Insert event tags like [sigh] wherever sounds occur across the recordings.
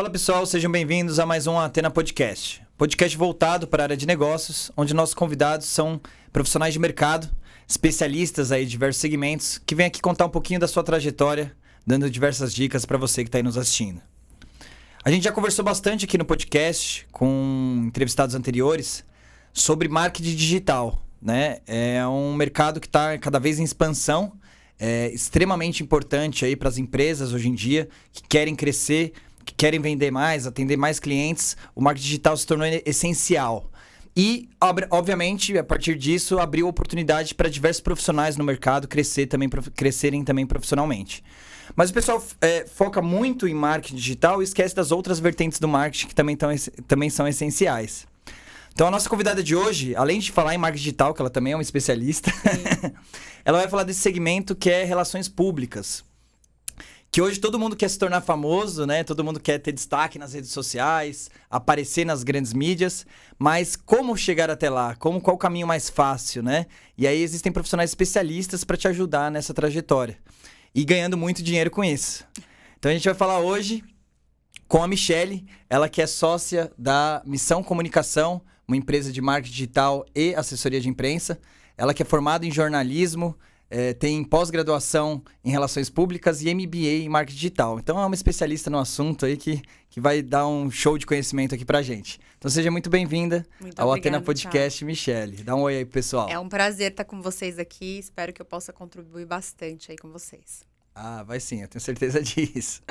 Fala pessoal, sejam bem-vindos a mais um Atena Podcast. Podcast voltado para a área de negócios, onde nossos convidados são profissionais de mercado, especialistas aí de diversos segmentos, que vêm aqui contar um pouquinho da sua trajetória, dando diversas dicas para você que está aí nos assistindo. A gente já conversou bastante aqui no podcast com entrevistados anteriores sobre marketing digital, né? É um mercado que está cada vez em expansão, é extremamente importante aí para as empresas hoje em dia que querem crescer que querem vender mais, atender mais clientes, o marketing digital se tornou essencial. E, obviamente, a partir disso, abriu oportunidade para diversos profissionais no mercado crescer também, crescerem também profissionalmente. Mas o pessoal é, foca muito em marketing digital e esquece das outras vertentes do marketing que também, tão, também são essenciais. Então, a nossa convidada de hoje, além de falar em marketing digital, que ela também é uma especialista, [laughs] ela vai falar desse segmento que é relações públicas que hoje todo mundo quer se tornar famoso, né? Todo mundo quer ter destaque nas redes sociais, aparecer nas grandes mídias, mas como chegar até lá? Como qual o caminho mais fácil, né? E aí existem profissionais especialistas para te ajudar nessa trajetória e ganhando muito dinheiro com isso. Então a gente vai falar hoje com a Michele, ela que é sócia da Missão Comunicação, uma empresa de marketing digital e assessoria de imprensa. Ela que é formada em jornalismo, é, tem pós-graduação em Relações Públicas e MBA em Marketing Digital. Então é uma especialista no assunto aí que, que vai dar um show de conhecimento aqui pra gente. Então seja muito bem-vinda ao obrigada, Atena Podcast, tchau. Michele. Dá um oi aí pro pessoal. É um prazer estar com vocês aqui. Espero que eu possa contribuir bastante aí com vocês. Ah, vai sim, eu tenho certeza [laughs] disso.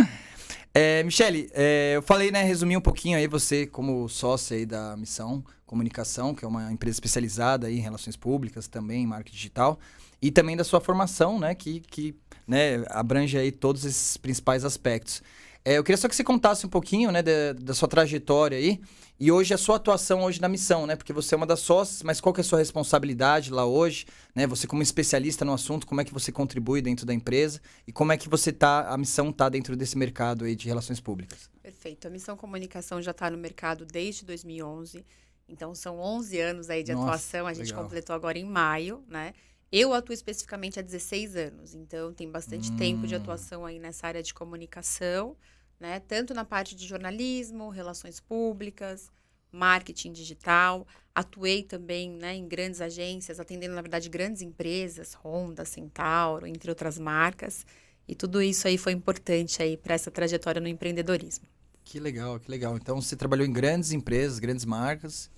É, Michele, é, eu falei, né, resumir um pouquinho aí você como sócia aí da Missão Comunicação, que é uma empresa especializada aí em relações públicas, também em marketing digital, e também da sua formação, né, que, que né, abrange aí todos esses principais aspectos. É, eu queria só que você contasse um pouquinho, né, da, da, sua trajetória aí. E hoje a sua atuação hoje na missão, né? Porque você é uma das sócias, mas qual que é a sua responsabilidade lá hoje, né? Você como especialista no assunto, como é que você contribui dentro da empresa e como é que você tá, a missão tá dentro desse mercado aí de relações públicas? Perfeito. A missão comunicação já está no mercado desde 2011. Então são 11 anos aí de Nossa, atuação, a gente legal. completou agora em maio, né? Eu atuo especificamente há 16 anos, então tem bastante hum. tempo de hum. atuação aí nessa área de comunicação, né? Tanto na parte de jornalismo, relações públicas, marketing digital. Atuei também né, em grandes agências, atendendo, na verdade, grandes empresas, Honda, Centauro, entre outras marcas. E tudo isso aí foi importante aí para essa trajetória no empreendedorismo. Que legal, que legal. Então você trabalhou em grandes empresas, grandes marcas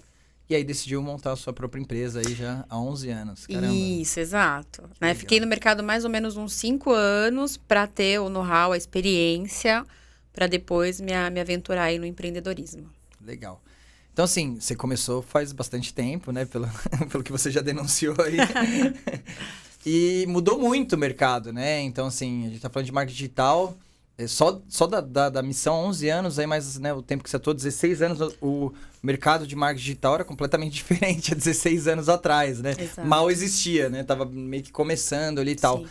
e aí decidiu montar a sua própria empresa aí já há 11 anos. Caramba. Isso, exato. Né? Fiquei no mercado mais ou menos uns 5 anos para ter o know-how, a experiência, para depois me, me aventurar aí no empreendedorismo. Legal. Então, assim, você começou faz bastante tempo, né? Pelo, [laughs] pelo que você já denunciou aí. [laughs] e mudou muito o mercado, né? Então, assim, a gente tá falando de marketing digital é, só, só da, da, da, missão 11 anos, aí mais né, o tempo que você atuou, 16 anos, o mercado de marketing digital era completamente [laughs] diferente há 16 anos atrás, né? Exato. Mal existia, né? Tava meio que começando ali e tal.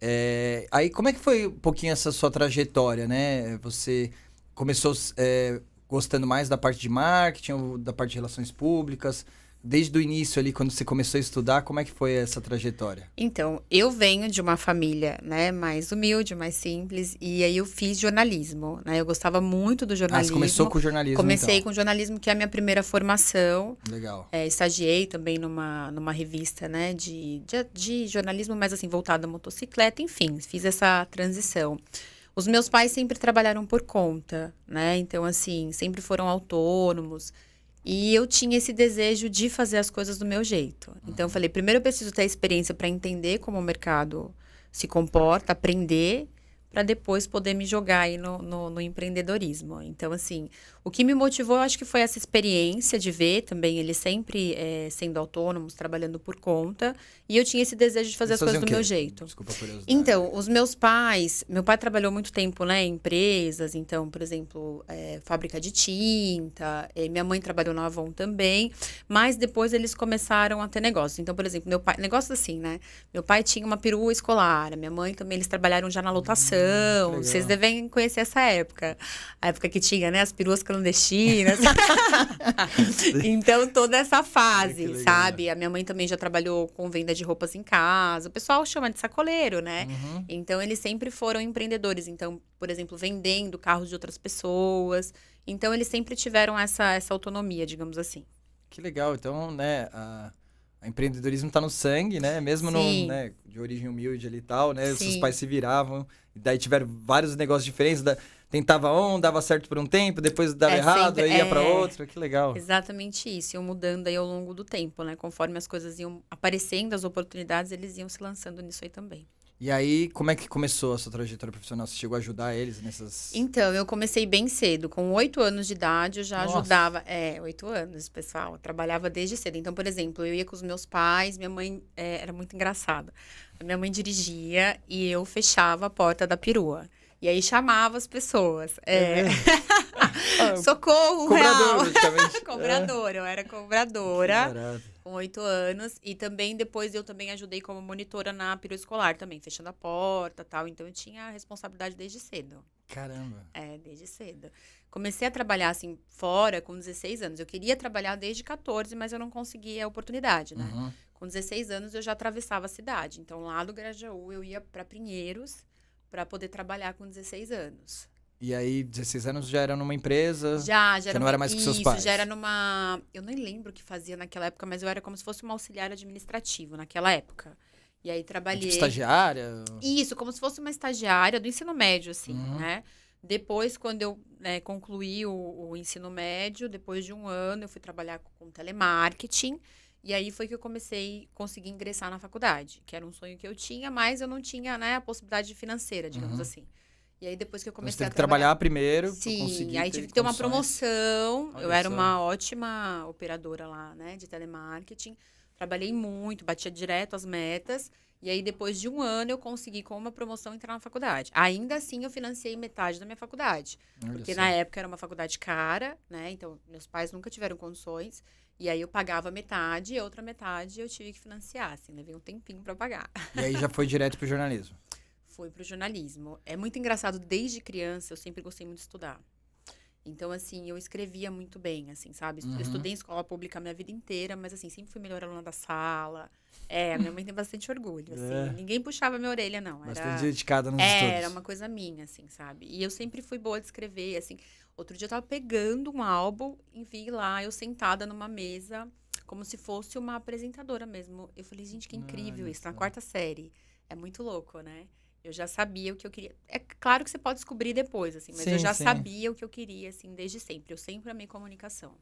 É, aí como é que foi um pouquinho essa sua trajetória, né? Você começou é, gostando mais da parte de marketing, da parte de relações públicas, desde o início ali, quando você começou a estudar, como é que foi essa trajetória? Então, eu venho de uma família, né, mais humilde, mais simples, e aí eu fiz jornalismo, né? Eu gostava muito do jornalismo. Ah, você começou com jornalismo, Comecei então. com jornalismo, que é a minha primeira formação. Legal. É, estagiei também numa, numa revista, né, de, de, de jornalismo, mas assim, voltada à motocicleta, enfim, fiz essa transição. Os meus pais sempre trabalharam por conta, né? Então, assim, sempre foram autônomos, e eu tinha esse desejo de fazer as coisas do meu jeito. Então eu uhum. falei, primeiro eu preciso ter experiência para entender como o mercado se comporta, aprender, para depois poder me jogar aí no, no, no empreendedorismo. Então, assim, o que me motivou, eu acho que foi essa experiência de ver também ele sempre é, sendo autônomos, trabalhando por conta. E eu tinha esse desejo de fazer Eles as coisas do meu jeito. Desculpa a curiosidade. Então, os meus pais... Meu pai trabalhou muito tempo né, em empresas. Então, por exemplo, é, fábrica de tinta. Eh, minha mãe trabalhou na Avon também. Mas depois eles começaram a ter negócios. Então, por exemplo, meu pai... Negócios assim, né? Meu pai tinha uma perua escolar. Minha mãe também, eles trabalharam já na hum, lotação. Hum, Vocês devem conhecer essa época. A época que tinha, né? As peruas que nordestinas. [laughs] então, toda essa fase, sabe? A minha mãe também já trabalhou com venda de roupas em casa. O pessoal chama de sacoleiro, né? Uhum. Então, eles sempre foram empreendedores. Então, por exemplo, vendendo carros de outras pessoas. Então, eles sempre tiveram essa, essa autonomia, digamos assim. Que legal. Então, né, a, a empreendedorismo está no sangue, né? Mesmo no, né, de origem humilde ali e tal, né? Sim. Seus pais se viravam. Daí tiveram vários negócios diferentes. Da tentava um, dava certo por um tempo, depois dava é, errado, sempre, aí ia é, para outro. Que legal. Exatamente isso. Iam mudando aí ao longo do tempo, né? Conforme as coisas iam aparecendo, as oportunidades, eles iam se lançando nisso aí também. E aí, como é que começou a sua trajetória profissional? Você chegou a ajudar eles nessas. Então, eu comecei bem cedo. Com oito anos de idade, eu já Nossa. ajudava. É, oito anos, pessoal. Eu trabalhava desde cedo. Então, por exemplo, eu ia com os meus pais, minha mãe. É, era muito engraçada. Minha mãe dirigia e eu fechava a porta da perua. E aí chamava as pessoas. É. É [laughs] Socorro, Cobrador, real. [laughs] eu era cobradora. Com oito anos. E também depois eu também ajudei como monitora na escolar também, fechando a porta tal. Então eu tinha a responsabilidade desde cedo. Caramba. É, desde cedo. Comecei a trabalhar assim fora com 16 anos. Eu queria trabalhar desde 14, mas eu não conseguia a oportunidade, né? Uhum. Com 16 anos eu já atravessava a cidade. Então lá do Grajaú eu ia para Pinheiros para poder trabalhar com 16 anos. E aí, 16 anos já era numa empresa? Já, já era. não era mais com seus pais? já era numa. Eu nem lembro o que fazia naquela época, mas eu era como se fosse uma auxiliar administrativo naquela época. E aí trabalhei. Tipo, estagiária? Isso, como se fosse uma estagiária do ensino médio, assim, uhum. né? Depois, quando eu né, concluí o, o ensino médio, depois de um ano, eu fui trabalhar com telemarketing. E aí foi que eu comecei, consegui ingressar na faculdade, que era um sonho que eu tinha, mas eu não tinha, né, a possibilidade financeira, digamos uhum. assim. E aí depois que eu então comecei a trabalhar... trabalhar primeiro, sim. Aí tive que ter uma promoção. Olha eu era uma ótima operadora lá, né, de telemarketing. Trabalhei muito, batia direto as metas. E aí depois de um ano eu consegui com uma promoção entrar na faculdade. Ainda assim eu financei metade da minha faculdade, Olha porque só. na época era uma faculdade cara, né? Então meus pais nunca tiveram condições. E aí eu pagava metade e outra metade eu tive que financiar, assim, levei um tempinho para pagar. E aí já foi direto pro jornalismo? [laughs] Foi pro jornalismo. É muito engraçado, desde criança eu sempre gostei muito de estudar. Então, assim, eu escrevia muito bem, assim, sabe? Uhum. Eu estudei em escola pública a minha vida inteira, mas, assim, sempre fui melhor aluna da sala. É, minha mãe tem bastante orgulho, assim. É. Ninguém puxava minha orelha, não. Era, bastante dedicada nos é, estudos. Era uma coisa minha, assim, sabe? E eu sempre fui boa de escrever, assim. Outro dia eu tava pegando um álbum e vi lá, eu sentada numa mesa, como se fosse uma apresentadora mesmo. Eu falei, gente, que incrível ah, isso, na quarta série. É muito louco, né? Eu já sabia o que eu queria. É claro que você pode descobrir depois, assim, mas sim, eu já sim. sabia o que eu queria, assim, desde sempre. Eu sempre amei comunicação.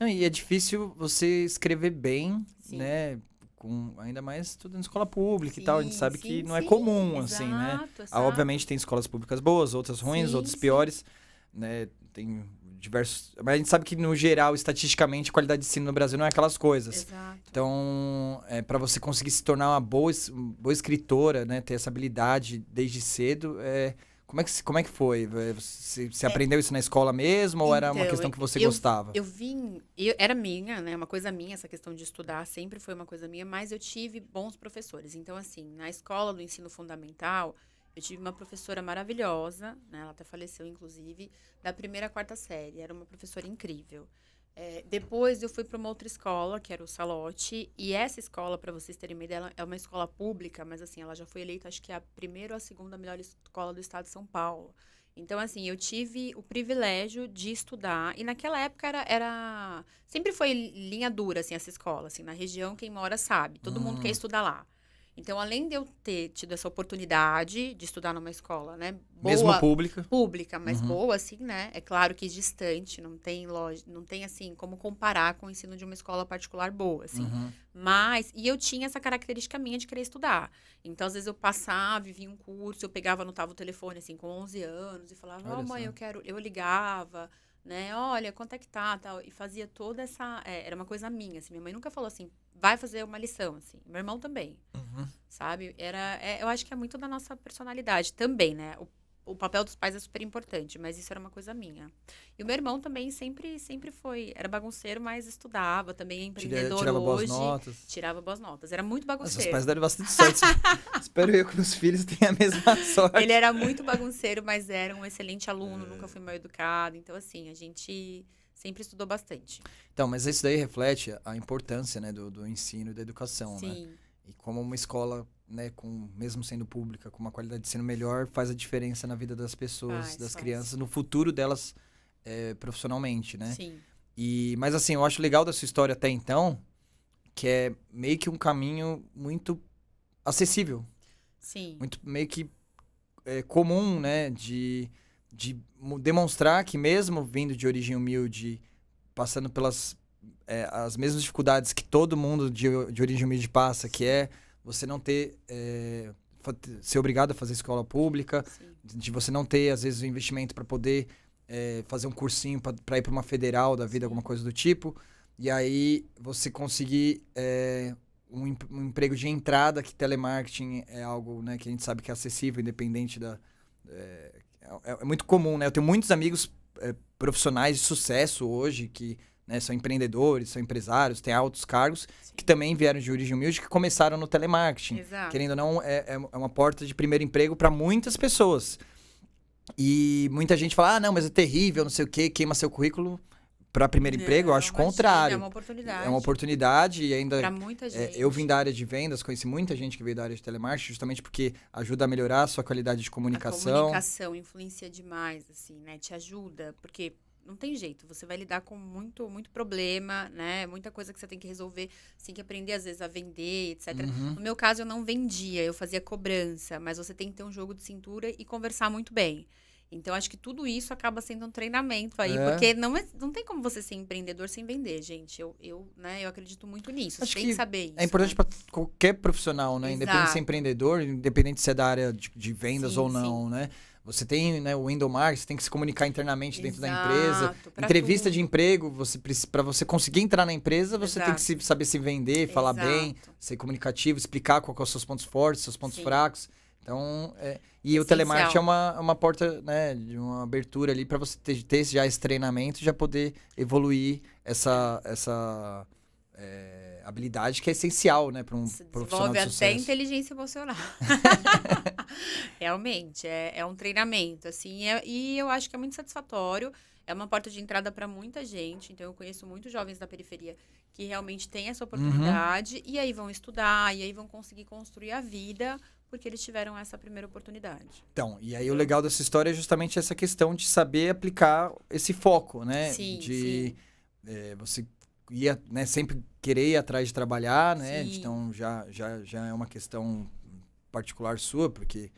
Não, e é difícil você escrever bem, sim. né? Com, ainda mais em escola pública e tal. A gente sabe que não é comum, assim, exato, né? Exato. Ah, obviamente tem escolas públicas boas, outras ruins, outras piores. Né? tem diversos. Mas a gente sabe que, no geral, estatisticamente, a qualidade de ensino no Brasil não é aquelas coisas. Exato. Então, é, para você conseguir se tornar uma boa, boa escritora, né? Ter essa habilidade desde cedo, é, como, é que, como é que foi? É, você, você é, aprendeu isso na escola mesmo então, ou era uma então, questão que você eu, gostava? Eu vim. Eu, era minha, né? Uma coisa minha, essa questão de estudar sempre foi uma coisa minha, mas eu tive bons professores. Então, assim, na escola do ensino fundamental eu tive uma professora maravilhosa, né? ela até faleceu, inclusive, da primeira à quarta série. Era uma professora incrível. É, depois eu fui para uma outra escola, que era o Salote, e essa escola, para vocês terem uma ideia, é uma escola pública, mas assim, ela já foi eleita, acho que a primeira ou a segunda melhor escola do estado de São Paulo. Então, assim, eu tive o privilégio de estudar, e naquela época era. era sempre foi linha dura, assim, essa escola, assim, na região, quem mora sabe, todo mundo quer hum. estudar lá. Então, além de eu ter tido essa oportunidade de estudar numa escola, né? Boa, Mesmo pública? Pública, mas uhum. boa, assim, né? É claro que distante, não tem loja, não tem, assim, como comparar com o ensino de uma escola particular boa, assim. Uhum. Mas, e eu tinha essa característica minha de querer estudar. Então, às vezes eu passava, vivia um curso, eu pegava, anotava o telefone, assim, com 11 anos e falava, ó, oh, mãe, eu quero... Eu ligava né? Olha, quanto é que tá, tal. E fazia toda essa... É, era uma coisa minha, assim. Minha mãe nunca falou assim, vai fazer uma lição, assim. Meu irmão também, uhum. sabe? Era, é, eu acho que é muito da nossa personalidade também, né? O, o papel dos pais é super importante, mas isso era uma coisa minha. E o meu irmão também sempre sempre foi, era bagunceiro, mas estudava, também é empreendedor tirava hoje. Boas notas. Tirava boas notas. Era muito bagunceiro. os pais deram bastante sorte. [laughs] Espero eu que meus filhos tenham a mesma [laughs] sorte. Ele era muito bagunceiro, mas era um excelente aluno, é. nunca fui mal educado. Então assim, a gente sempre estudou bastante. Então, mas isso daí reflete a importância né, do, do ensino e da educação, né? Sim. né? E como uma escola, né, com, mesmo sendo pública, com uma qualidade de ensino melhor, faz a diferença na vida das pessoas, ah, das crianças, no futuro delas é, profissionalmente, né? Sim. E, mas assim, eu acho legal da sua história até então, que é meio que um caminho muito acessível. Sim. Muito meio que é, comum, né? De de demonstrar que mesmo vindo de origem humilde, passando pelas é, as mesmas dificuldades que todo mundo de, de origem humilde passa, que é você não ter é, ser obrigado a fazer escola pública, Sim. de você não ter às vezes o investimento para poder é, fazer um cursinho para ir para uma federal da vida, alguma coisa do tipo, e aí você conseguir é, um, um, emprego de entrada que telemarketing é algo né, que a gente sabe que é acessível, independente da é, é, é, é muito comum, né? Eu tenho muitos amigos é, profissionais de sucesso hoje que né, são empreendedores, são empresários, têm altos cargos, Sim. que também vieram de origem humilde, que começaram no telemarketing. Exato. Querendo ou não, é, é uma é porta de primeiro emprego para muitas pessoas. E muita gente fala, ah, não, mas é terrível, não sei o quê, queima seu currículo. Para primeiro emprego, eu acho o é contrário. É uma oportunidade. É uma oportunidade e ainda. Para muita gente. É, eu vim da área de vendas, conheci muita gente que veio da área de telemarketing, justamente porque ajuda a melhorar a sua qualidade de comunicação. A comunicação influencia demais, assim, né? Te ajuda, porque não tem jeito, você vai lidar com muito, muito problema, né? Muita coisa que você tem que resolver, você tem que aprender às vezes a vender, etc. Uhum. No meu caso, eu não vendia, eu fazia cobrança, mas você tem que ter um jogo de cintura e conversar muito bem. Então, acho que tudo isso acaba sendo um treinamento aí, é. porque não, é, não tem como você ser empreendedor sem vender, gente. Eu, eu, né, eu acredito muito nisso, acho você tem que saber é isso. É importante né? para qualquer profissional, né? Exato. Independente de ser empreendedor, independente se é da área de, de vendas sim, ou não, sim. né? Você tem né, o window marketing, você tem que se comunicar internamente dentro Exato, da empresa. Entrevista tudo. de emprego, você para você conseguir entrar na empresa, você Exato. tem que se, saber se vender, falar Exato. bem, ser comunicativo, explicar quais são é os seus pontos fortes, seus pontos Sim. fracos. Então, é, e o telemarketing é uma, é uma porta, né, de uma abertura ali para você ter, ter, já esse treinamento e já poder evoluir essa, essa é, habilidade que é essencial, né, para um Se profissional de sucesso. até inteligência emocional. [laughs] [laughs] Realmente, é, é um treinamento, assim, é, e eu acho que é muito satisfatório. É uma porta de entrada para muita gente, então eu conheço muitos jovens da periferia que realmente têm essa uhum. oportunidade uhum. e aí vão estudar, e aí vão conseguir construir a vida porque eles tiveram essa primeira oportunidade. Então, e aí o legal dessa história é justamente essa questão de saber aplicar esse foco, né? Sim, de sim. É, você ia, né, sempre querer ir atrás de trabalhar, né? Sim. Então já, já, já é uma questão particular sua, porque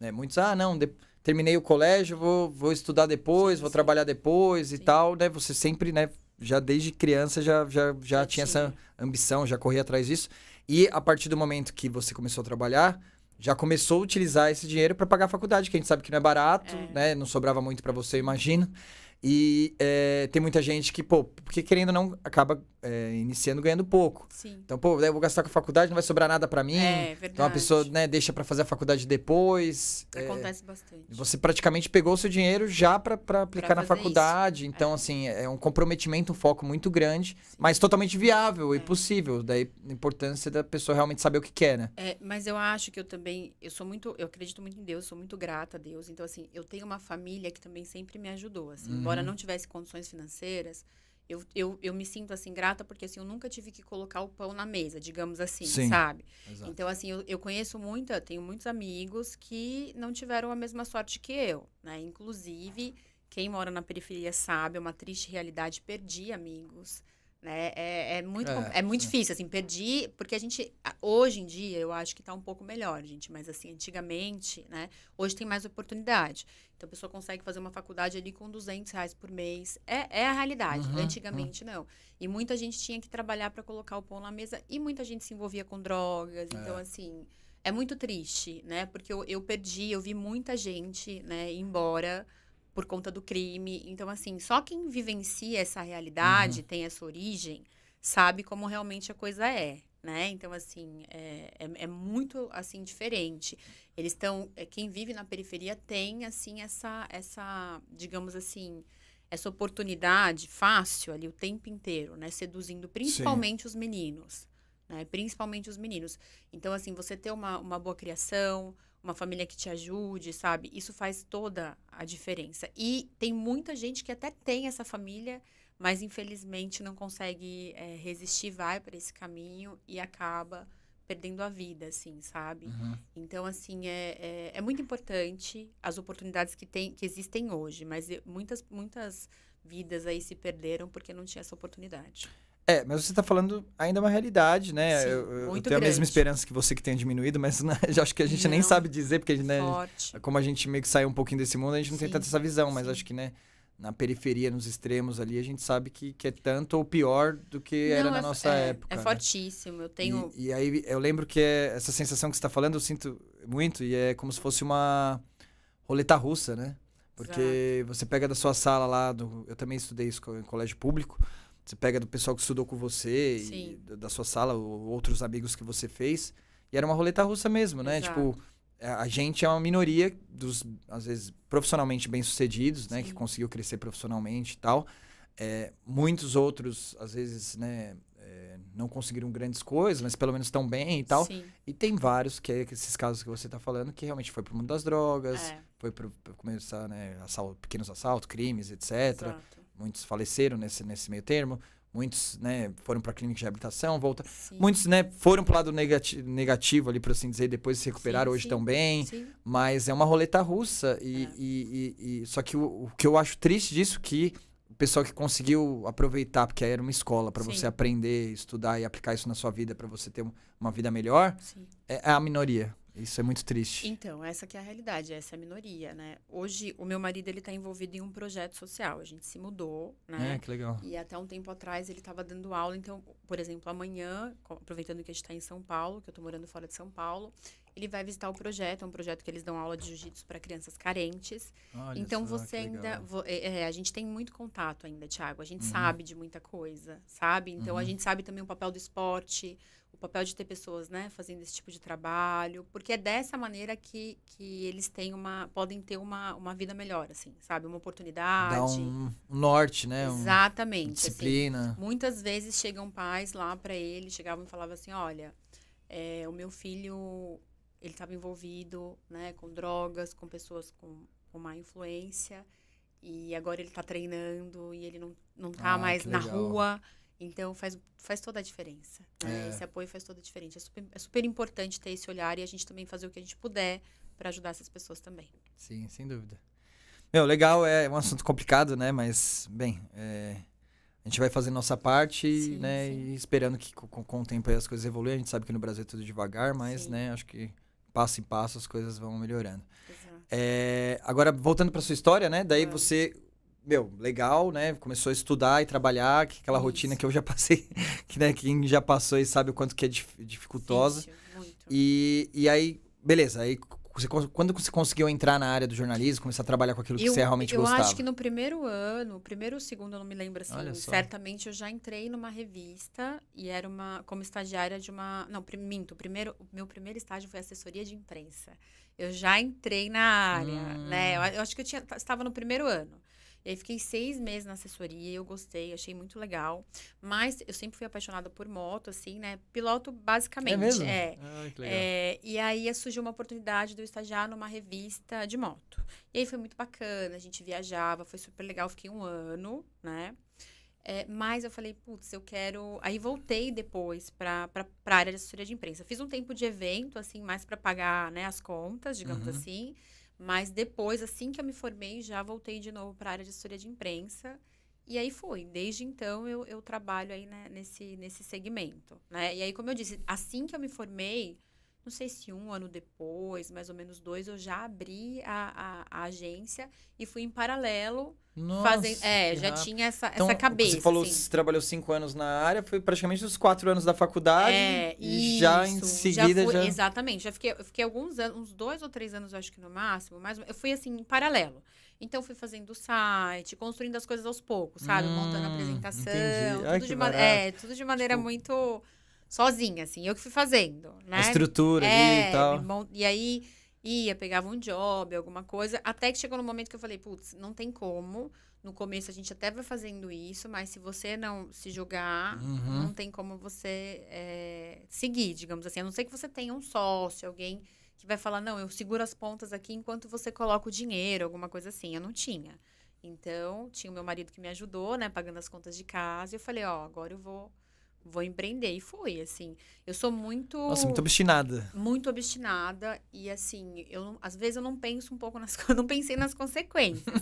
né, muitos, ah, não, de, terminei o colégio, vou, vou estudar depois, vou trabalhar depois e tal, né? Você sempre, né, já desde criança já, já, já tinha essa ambição, já corria atrás disso. E a partir do momento que você começou a trabalhar, já começou a utilizar esse dinheiro para pagar a faculdade, que a gente sabe que não é barato, é. né? Não sobrava muito para você, imagina. E é, tem muita gente que, pô, porque querendo ou não, acaba é, iniciando ganhando pouco. Sim. Então, pô, eu vou gastar com a faculdade, não vai sobrar nada para mim. É, verdade. Então a pessoa, né, deixa para fazer a faculdade depois. Eh, Acontece é, bastante. Você praticamente pegou o seu dinheiro já para aplicar pra na faculdade. Isso. Então, é. assim, é um comprometimento, um foco muito grande, Sim. mas totalmente viável e é. possível. Daí a importância da pessoa realmente saber o que quer, né? É, mas eu acho que eu também, eu sou muito, eu acredito muito em Deus, sou muito grata a Deus. Então, assim, eu tenho uma família que também sempre me ajudou, assim, embora uhum. não tivesse condições financeiras, eu, eu, eu me sinto, assim, grata porque, assim, eu nunca tive que colocar o pão na mesa, digamos assim, Sim. sabe? Exato. Então, assim, eu, eu conheço muita, tenho muitos amigos que não tiveram a mesma sorte que eu, né? Inclusive, quem mora na periferia sabe, é uma triste realidade, perdi amigos, né? É, é, muito, é, é muito difícil, assim, perdi, porque a gente, hoje em dia, eu acho que está um pouco melhor, gente, mas assim, antigamente, né, hoje tem mais oportunidade. Então, a pessoa consegue fazer uma faculdade ali com 200 reais por mês, é, é a realidade, uhum, antigamente uhum. não. E muita gente tinha que trabalhar para colocar o pão na mesa e muita gente se envolvia com drogas, é. então, assim, é muito triste, né, porque eu, eu perdi, eu vi muita gente, né, embora por conta do crime. Então, assim, só quem vivencia essa realidade, uhum. tem essa origem, sabe como realmente a coisa é. Né? Então, assim, é, é, é muito, assim, diferente. Eles estão... É, quem vive na periferia tem, assim, essa, essa digamos assim, essa oportunidade fácil ali o tempo inteiro, né? Seduzindo principalmente Sim. os meninos, né? Principalmente os meninos. Então, assim, você ter uma, uma boa criação, uma família que te ajude, sabe? Isso faz toda a diferença. E tem muita gente que até tem essa família, mas infelizmente não consegue é, resistir, vai para esse caminho e acaba perdendo a vida, assim, sabe? Uhum. Então, assim, é, é, é, muito importante as oportunidades que, tem, que existem hoje, mas muitas, muitas vidas aí se perderam porque não tinha essa oportunidade. É, mas você está falando ainda uma realidade, né? Sim, eu, eu tenho grande. a mesma esperança que você que tenha diminuído, mas né, [laughs] acho que a gente não, nem sabe dizer, porque né, como a gente meio que sai um pouquinho desse mundo, a gente não sim, tem tanta essa visão, mas acho que, né? na periferia, nos extremos ali, a gente sabe que, que é tanto ou pior do que Não, era é na é, nossa é, é época. É né? fortíssimo. Eu tenho. E, e, aí eu lembro que é essa sensação que você está falando, eu sinto muito, e é como se fosse uma roleta russa, né? Porque Exato. você pega da sua sala lá, do, eu também estudei isso em colégio público. Você pega do pessoal que estudou com você, da sua sala, ou outros amigos que você fez. E era uma roleta russa mesmo, né? Tipo, Exato. Tipo, a gente é uma minoria dos, às vezes, profissionalmente bem-sucedidos, né? Sim. Que conseguiu crescer profissionalmente e tal. É, muitos outros, às vezes, né? É, não conseguiram grandes coisas, mas pelo menos estão bem e tal. Sim. E tem vários, que é esses casos que você está falando, que realmente foi pro mundo das drogas, é. foi para começar, né? Assalto, pequenos assaltos, crimes, etc. Exato. Muitos faleceram nesse, nesse meio termo, muitos né, foram para a clínica de reabilitação, volta. Muitos né, foram para o lado negativo, negativo ali, por assim dizer, depois se recuperaram, sim, hoje estão bem. Mas é uma roleta russa. E, é. e, e, e só que o, o, que eu acho triste disso que o pessoal que conseguiu aproveitar, porque aí era uma escola para você aprender, estudar e aplicar isso na sua vida, para você ter uma vida melhor, é, é a minoria. Isso é muito triste. Então, essa que é a realidade, essa é a minoria, né? Hoje, o meu marido, ele tá envolvido em um projeto social. A gente se mudou, né? É, que legal. E até um tempo atrás, ele estava dando aula. Então, por exemplo, amanhã, aproveitando que a gente está em São Paulo, que eu estou morando fora de São Paulo, ele vai visitar o projeto. É um projeto que eles dão aula de jiu-jitsu para crianças carentes. Olha então, só, você ainda... É, é, a gente tem muito contato ainda, Tiago. A gente uhum. sabe de muita coisa, sabe? Então, uhum. a gente sabe também o papel do esporte, papel de ter pessoas, né, fazendo esse tipo de trabalho, porque é dessa maneira que, que eles têm uma, podem ter uma, uma vida melhor, assim, sabe, uma oportunidade. Dá um, norte, né? Exatamente. Assim. disciplina. Assim, muitas vezes chegam pais lá para ele, chegavam e falavam assim, olha, é, o meu filho, ele estava envolvido, né, com drogas, com pessoas com, com má influência, e agora ele está treinando e ele não, não está ah, mais na legal. rua. Então faz, faz toda a diferença. Né? É. Esse apoio faz toda a diferença. É super, é super importante ter esse olhar e a gente também fazer o que a gente puder para ajudar essas pessoas também. Sim, sem dúvida. Meu, legal, é um assunto complicado, né? Mas, bem, é, a gente vai fazer nossa parte, sim, né? Sim. E esperando que com, com o tempo as coisas evoluem. A gente sabe que no Brasil é tudo devagar, mas, sim. né, acho que passo em passo as coisas vão melhorando. É, agora, voltando para sua história, né? Daí é. você meu, legal, né? Começou a estudar e trabalhar, que aquela Isso. rotina que eu já passei, [laughs] que né, quem já passou e sabe o quanto que é dificultosa. e, e aí, beleza, aí você, quando você conseguiu entrar na área do jornalismo, começar a trabalhar com aquilo que eu, você realmente eu gostava? Eu acho que no primeiro ano, primeiro ou segundo, eu não me lembro assim, certamente eu já entrei numa revista e era uma como estagiária de uma, não, minto, primeiro, meu primeiro estágio foi assessoria de imprensa. Eu já entrei na área, né? hum. né? Eu, eu, acho que eu tinha, estava no primeiro ano. E aí fiquei seis meses na assessoria, eu gostei, achei muito legal. Mas eu sempre fui apaixonada por moto, assim, né? Piloto, basicamente. É mesmo? É. Ah, que legal. É, e aí surgiu uma oportunidade de eu estagiar numa revista de moto. E aí foi muito bacana, a gente viajava, foi super legal, fiquei um ano, né? É, mas eu falei, putz, eu quero. Aí voltei depois para a área de assessoria de imprensa. Fiz um tempo de evento, assim, mais para pagar né, as contas, digamos uhum. assim. Mas depois, assim que eu me formei, já voltei de novo para a área de história de imprensa. E aí foi. Desde então eu, eu trabalho aí né, nesse, nesse segmento. Né? E aí, como eu disse, assim que eu me formei, não sei se um ano depois, mais ou menos dois, eu já abri a, a, a agência e fui em paralelo. Nossa, fazendo, é, já rápido. tinha essa, então, essa cabeça. Você falou assim. você trabalhou cinco anos na área, foi praticamente os quatro anos da faculdade. É, e isso, já em seguida. Já, fui, já... Exatamente, já fiquei, fiquei alguns anos, uns dois ou três anos, acho que no máximo, mas eu fui assim, em paralelo. Então fui fazendo o site, construindo as coisas aos poucos, sabe? Hum, Montando a apresentação, Ai, tudo, de é, tudo, de maneira tipo... muito sozinha, assim, eu que fui fazendo, né? A estrutura é, ali e é, tal. e aí ia, pegava um job, alguma coisa, até que chegou no momento que eu falei, putz, não tem como. No começo a gente até vai fazendo isso, mas se você não se jogar, uhum. não tem como você é, seguir, digamos assim. A não ser que você tenha um sócio, alguém que vai falar, não, eu seguro as pontas aqui enquanto você coloca o dinheiro, alguma coisa assim. Eu não tinha. Então, tinha o meu marido que me ajudou, né, pagando as contas de casa. E eu falei, ó, agora eu vou vou empreender. E foi, assim. Eu sou muito. Nossa, muito obstinada. Muito obstinada. E assim, eu às vezes eu não penso um pouco nas [laughs] não pensei nas consequências.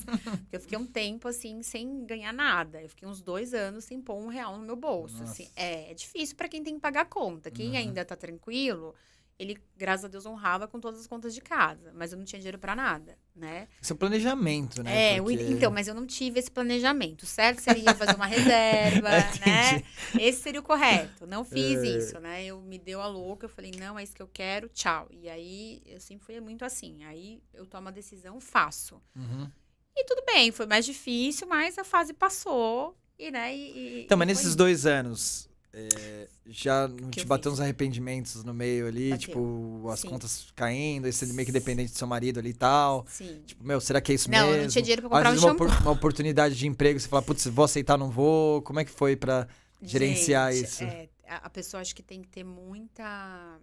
porque eu fiquei um tempo, assim, sem ganhar nada. Eu fiquei uns dois anos sem pôr um real no meu bolso. Assim. É, é difícil para quem tem que pagar a conta. Quem uhum. ainda tá tranquilo, ele, graças a Deus, honrava com todas as contas de casa. Mas eu não tinha dinheiro para nada né? Esse é um planejamento, né? É, Porque... então, mas eu não tive esse planejamento. certo certo seria fazer uma [laughs] reserva, é, né? Esse seria o correto. Não fiz é... isso, né? Eu me deu a louca, eu falei, não, é isso que eu quero, tchau. E aí, eu sempre fui muito assim. Aí, eu tomo a decisão, faço. Uhum. E tudo bem, foi mais difícil, mas a fase passou. E, né, e, então, mas nesses dois anos, é, já não te bateu uns arrependimentos no meio ali, tipo, as Sim. contas caindo, e sendo meio que dependente do seu marido ali e tal. Sim. Tipo, meu, será que é isso não, mesmo? Não, não tinha dinheiro pra comprar um Uma, uma oportunidade de emprego, você fala, putz, vou aceitar, não vou. Como é que foi pra gerenciar Gente, isso? É, a pessoa acho que tem que ter muita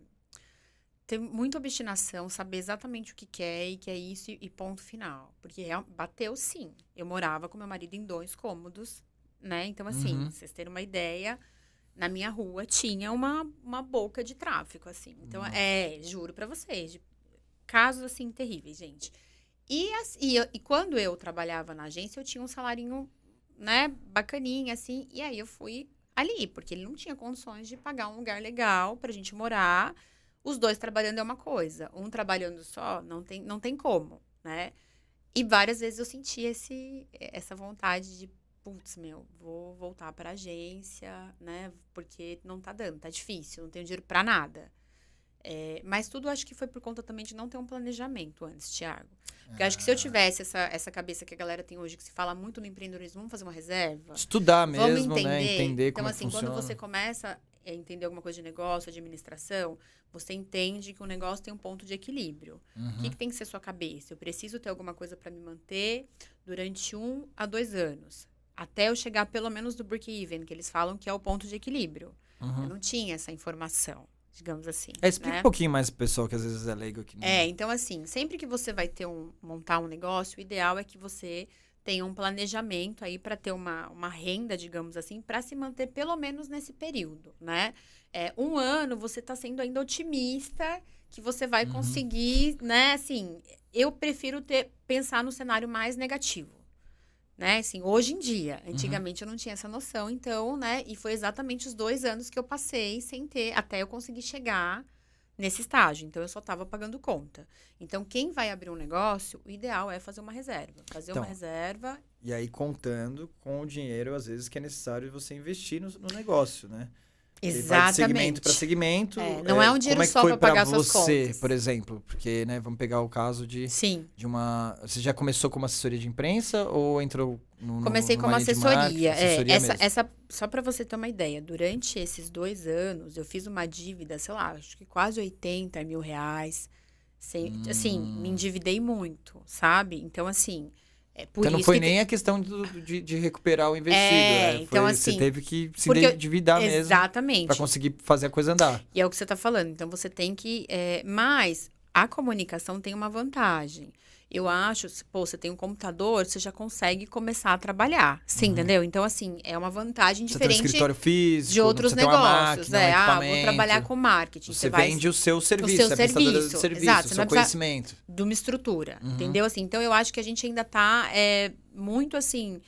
ter muita obstinação, saber exatamente o que quer e que é isso e, ponto final. Porque bateu sim. Eu morava com meu marido em dois cômodos, né? Então, assim, uhum. vocês terem uma ideia, na minha rua tinha uma, uma boca de tráfico, assim. Então, Nossa. Uhum. é, juro para vocês, casos assim terríveis, gente. E, e, e, quando eu trabalhava na agência, eu tinha um salarinho, né, bacaninha, assim, e aí eu fui ali, porque ele não tinha condições de pagar um lugar legal pra gente morar. Os dois trabalhando é uma coisa, um trabalhando só, não tem, não tem como, né? E várias vezes eu senti esse, essa vontade de putz, meu, vou voltar para agência, né? Porque não tá dando, tá difícil, não tenho dinheiro para nada. É, mas tudo acho que foi por conta também de não ter um planejamento antes, Thiago. Porque ah. acho que se eu ah. tivesse essa, essa cabeça que a galera tem hoje, que se fala muito no empreendedorismo, vamos fazer uma reserva? Estudar mesmo, vamos né, entender. né? Entender então, como é assim, funciona. quando você começa a entender alguma coisa de negócio, administração, você entende que o negócio tem um ponto de equilíbrio. Uhum. O que, uhum. que tem que ser sua cabeça? Eu preciso ter alguma coisa para me manter durante um a dois anos até eu chegar pelo menos do break-even, que eles falam que é o ponto de equilíbrio. Uhum. Eu não tinha essa informação, digamos assim. É, explica né? um pouquinho mais pro pessoal que às vezes é leigo aqui. Né? É, então assim, sempre que você vai ter um montar um negócio, o ideal é que você tenha um planejamento aí para ter uma, uma renda, digamos assim, para se manter pelo menos nesse período, né? É, um ano você está sendo ainda otimista que você vai uhum. conseguir, né? Assim, eu prefiro ter pensar no cenário mais negativo né? Assim, hoje em dia. Uhum. Antigamente uhum. eu não tinha essa noção, então, né? E foi exatamente os dois anos que eu passei sem ter, até eu conseguir chegar nesse estágio. Então, eu só estava pagando conta. Então, quem vai abrir um negócio, o ideal é fazer uma reserva. Fazer então, uma reserva. E aí, contando com o dinheiro, às vezes, que é necessário você investir no, no negócio, né? Exatamente. vai de segmento para segmento. É, não é, é um dinheiro é só para pagar suas contas. foi você, por exemplo? Porque, né, vamos pegar o caso de Sim. de uma, você já começou como assessoria de imprensa ou entrou no Comecei como assessoria. É, assessoria é, essa, essa só para você ter uma ideia, durante esses dois anos eu fiz uma dívida, sei lá, acho que quase 80 mil reais. Sem, hum. Assim, me hum. endividei muito, sabe? Então, assim, é então não foi nem te... a questão de, de, de, recuperar o investido, é, né? Então, foi, então, assim, você teve que se porque... endividar mesmo. Exatamente. Para conseguir fazer a coisa andar. E é o que você está falando. Então você tem que. É, mas a comunicação tem uma vantagem. Eu acho, se pô, você tem um computador, você já consegue começar a trabalhar. Sim, uhum. entendeu? Então, assim, é uma vantagem diferente tem um físico, de outros negócios. Máquina, é, um ah, vou trabalhar com marketing. Você, você vende o seu serviço, o seu serviço, é serviço Exato, o seu conhecimento. De uma estrutura, uhum. entendeu? Assim, então, eu acho que a gente ainda está é, muito assim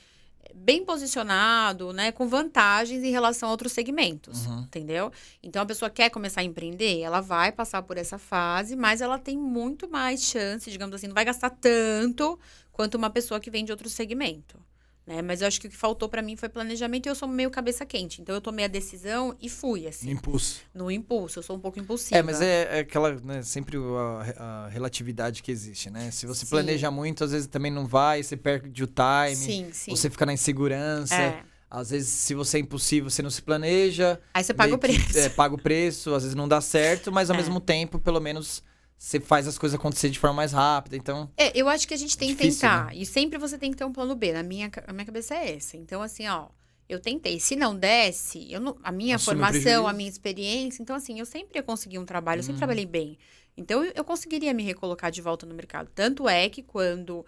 bem posicionado, né, com vantagens em relação a outros segmentos, uhum. entendeu? Então a pessoa quer começar a empreender, ela vai passar por essa fase, mas ela tem muito mais chance, digamos assim, não vai gastar tanto quanto uma pessoa que vem de outro segmento. Né? Mas eu acho que o que faltou para mim foi planejamento e eu sou meio cabeça quente. Então eu tomei a decisão e fui, assim. Impulso. No impulso, eu sou um pouco impulsiva. É, mas é, é aquela, né, sempre a, a, relatividade que existe, né? Se você sim. planeja muito, às vezes também não vai, você perde o time. Sim, sim. Você fica na insegurança. É. Às vezes, se você é impulsivo, você não se planeja. Aí você paga o preço. Que, é, paga o preço, às vezes não dá certo, mas ao é. mesmo tempo, pelo menos você faz as coisas acontecer de forma mais rápida, então... É, eu acho que a gente tem que tentar. Né? E sempre você tem que ter um plano B. Na minha, a minha cabeça é essa. Então, assim, ó... Eu tentei. Se não desse, eu não, a minha Assume formação, a minha experiência. Então, assim, eu sempre ia conseguir um trabalho. Eu sempre hum. trabalhei bem. Então, eu, eu conseguiria me recolocar de volta no mercado. Tanto é que quando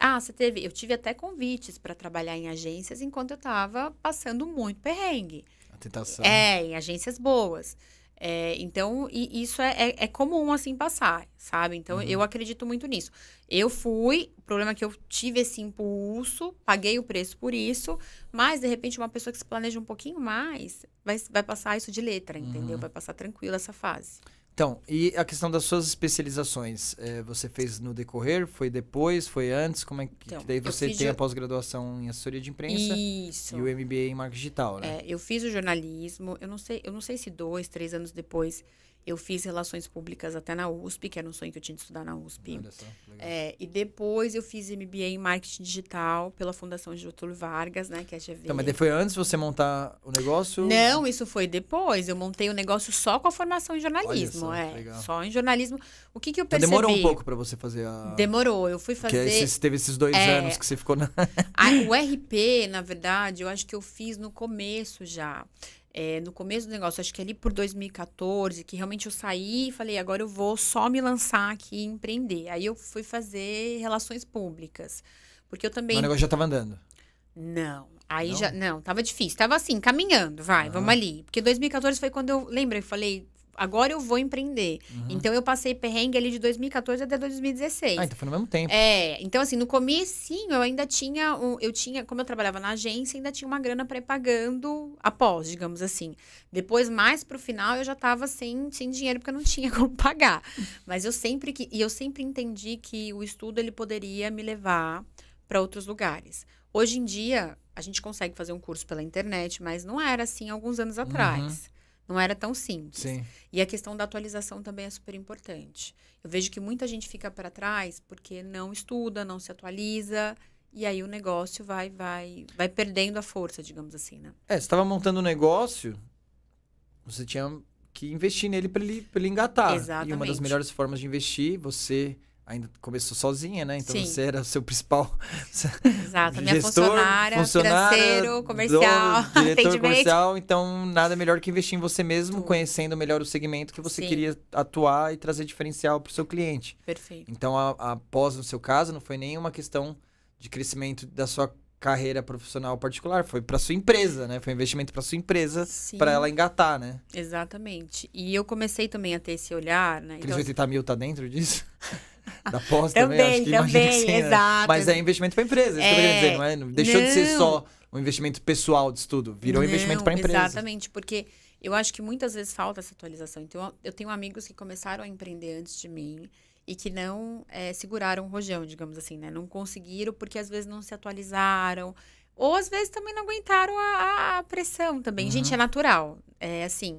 ah, você teve. Eu tive até convites para trabalhar em agências enquanto eu estava passando muito perrengue. A tentação. É, em agências boas. É, então, isso é, é, é, comum, assim, passar, sabe? Então, uhum. eu acredito muito nisso. Eu fui, o problema é que eu tive esse impulso, paguei o preço por isso, mas, de repente, uma pessoa que se planeja um pouquinho mais vai, vai passar isso de letra, entendeu? Uhum. Vai passar tranquilo essa fase. Então, e a questão das suas especializações, é, você fez no decorrer, foi depois, foi antes, como é que, então, que daí você tem a pós-graduação em assessoria de imprensa Isso. e o MBA em marketing digital, né? É, eu fiz o jornalismo, eu não sei, eu não sei se dois, três anos depois, eu fiz relações públicas até na USP, que era um sonho que eu tinha de estudar na USP. Olha só, legal. É, e depois eu fiz MBA em marketing digital pela Fundação Getúlio Vargas, né, que é a GV. Então, mas foi antes você montar o negócio? Não, isso foi depois. Eu montei o um negócio só com a formação em jornalismo, só, é. Legal. Só em jornalismo. O que que eu percebi? Então, demorou um pouco para você fazer a Demorou. Eu fui fazer Porque você teve esses dois é... anos que você ficou na a, o [laughs] RP, na verdade, eu acho que eu fiz no começo já é, no começo do negócio, acho que ali por 2014, que realmente eu saí e falei, agora eu vou só me lançar aqui e empreender. Aí eu fui fazer relações públicas. Porque eu também. O negócio já estava andando. Não. Aí não? já. Não, tava difícil. Tava assim, caminhando, vai, ah. vamos ali. Porque 2014 foi quando eu. Lembra? Eu falei, agora eu vou empreender. Uhum. Então eu passei perrengue ali de 2014 até 2016. Ah, então foi no mesmo tempo. É, então assim, no comecinho eu ainda tinha, um, eu tinha, como eu trabalhava na agência, ainda tinha uma grana pré-pagando após, digamos assim. Depois mais pro final eu já tava sem, sem dinheiro porque eu não tinha [laughs] como pagar. Mas eu sempre que e eu sempre entendi que o estudo ele poderia me levar para outros lugares. Hoje em dia, a gente consegue fazer um curso pela internet, mas não era assim alguns anos uhum. atrás. Uhum não era tão simples. Sim. E a questão da atualização também é super importante. Eu vejo que muita gente fica para trás porque não estuda, não se atualiza. E aí o negócio vai, vai, vai perdendo a força, digamos assim, né? É, você estava montando um negócio, você tinha que investir nele para ele, ele engatar. Exatamente. E uma das melhores formas de investir, você ainda começou sozinha, né? Então Sim. você era o seu principal. [laughs] Exato, minha gestor, funcionária, funcionária, financeiro, comercial, [laughs] diretor comercial. Então nada melhor que investir em você mesmo, Tudo. conhecendo melhor o segmento que você Sim. queria atuar e trazer diferencial para o seu cliente. Perfeito. Então após no seu caso não foi nenhuma questão de crescimento da sua carreira profissional particular, foi para sua empresa, né? Foi um investimento para sua empresa, para ela engatar, né? Exatamente. E eu comecei também a ter esse olhar, né? Aqueles então... 80 mil tá dentro disso? [laughs] da pós também, também, acho que também, né? exato. Né? Mas é investimento para empresa, isso é... que eu dizer, não é? Deixou não. de ser só um investimento pessoal de estudo, virou não, investimento para empresa. Exatamente, porque eu acho que muitas vezes falta essa atualização. Então, eu tenho amigos que começaram a empreender antes de mim e que não é, seguraram o rojão, digamos assim, né? Não conseguiram porque às vezes não se atualizaram. Ou às vezes também não aguentaram a, a pressão também. Uhum. Gente, é natural. É assim,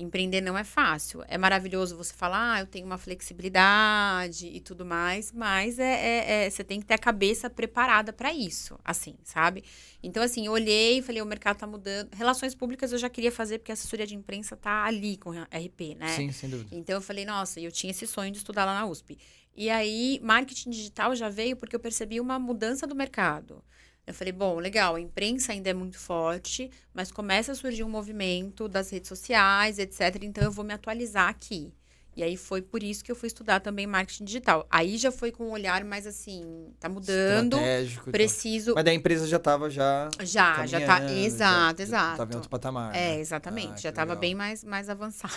Empreender não é fácil. É maravilhoso você falar, ah, eu tenho uma flexibilidade e tudo mais, mas é, é, é você tem que ter a cabeça preparada para isso, assim, sabe? Então, assim, eu olhei e falei, o mercado está mudando. Relações públicas eu já queria fazer, porque a assessoria de imprensa tá ali com RP, né? Sim, sem dúvida. Então, eu falei, nossa, eu tinha esse sonho de estudar lá na USP. E aí, marketing digital já veio porque eu percebi uma mudança do mercado. Eu falei, bom, legal, a imprensa ainda é muito forte, mas começa a surgir um movimento das redes sociais, etc. Então eu vou me atualizar aqui. E aí foi por isso que eu fui estudar também marketing digital. Aí já foi com um olhar mais assim, tá mudando, Estratégico, preciso. Mas daí a empresa já tava já Já, já tá, exato, já, exato. Tava em outro patamar. É, né? exatamente, ah, já tava legal. bem mais mais avançado.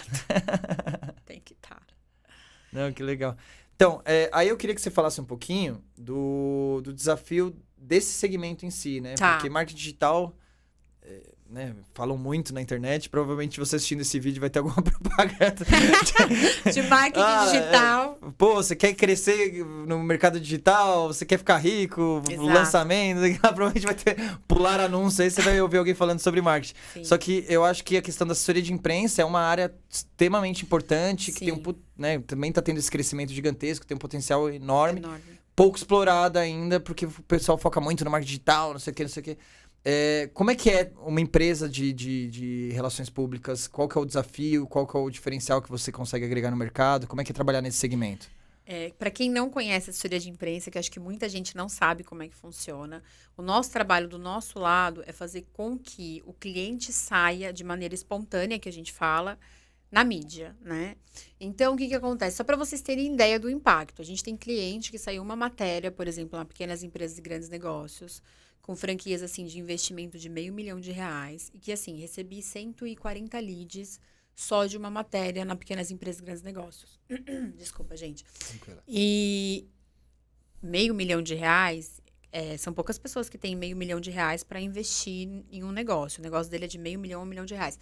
[laughs] Tem que estar. Tá. Não, que legal. Então, é, aí eu queria que você falasse um pouquinho do, do desafio desse segmento em si, né? Tá. Porque marketing digital, é, né, falam muito na internet, provavelmente você assistindo esse vídeo vai ter alguma [laughs] propaganda. [laughs] de marketing ah, é. digital. É, pô, você quer crescer no mercado digital, você quer ficar rico, Exato. lançamento, [laughs] ah, provavelmente vai ter pular anúncio, aí você vai ouvir alguém falando sobre marketing. Sim. Só que eu acho que a questão da assessoria de imprensa é uma área extremamente importante, que tem um, né, também está tendo esse crescimento gigantesco, tem um potencial enorme. enorme pouco explorada ainda, porque o pessoal foca muito no marketing digital, não sei o que, não sei o que. É, como é que é uma empresa de, de, de, relações públicas? Qual que é o desafio? Qual que é o diferencial que você consegue agregar no mercado? Como é que é trabalhar nesse segmento? É, para quem não conhece a assessoria de imprensa, que acho que muita gente não sabe como é que funciona, o nosso trabalho do nosso lado é fazer com que o cliente saia de maneira espontânea, que a gente fala, na mídia, né? Então, o que, que acontece? Só para vocês terem ideia do impacto. A gente tem cliente que saiu uma matéria, por exemplo, na pequenas empresas e grandes negócios, com franquias assim de investimento de meio milhão de reais, e que assim, recebi 140 leads só de uma matéria na pequenas empresas e grandes negócios. [clears throat] Desculpa, gente. E meio milhão de reais, é, são poucas pessoas que têm meio milhão de reais para investir em um negócio. O negócio dele é de meio milhão a um milhão de reais.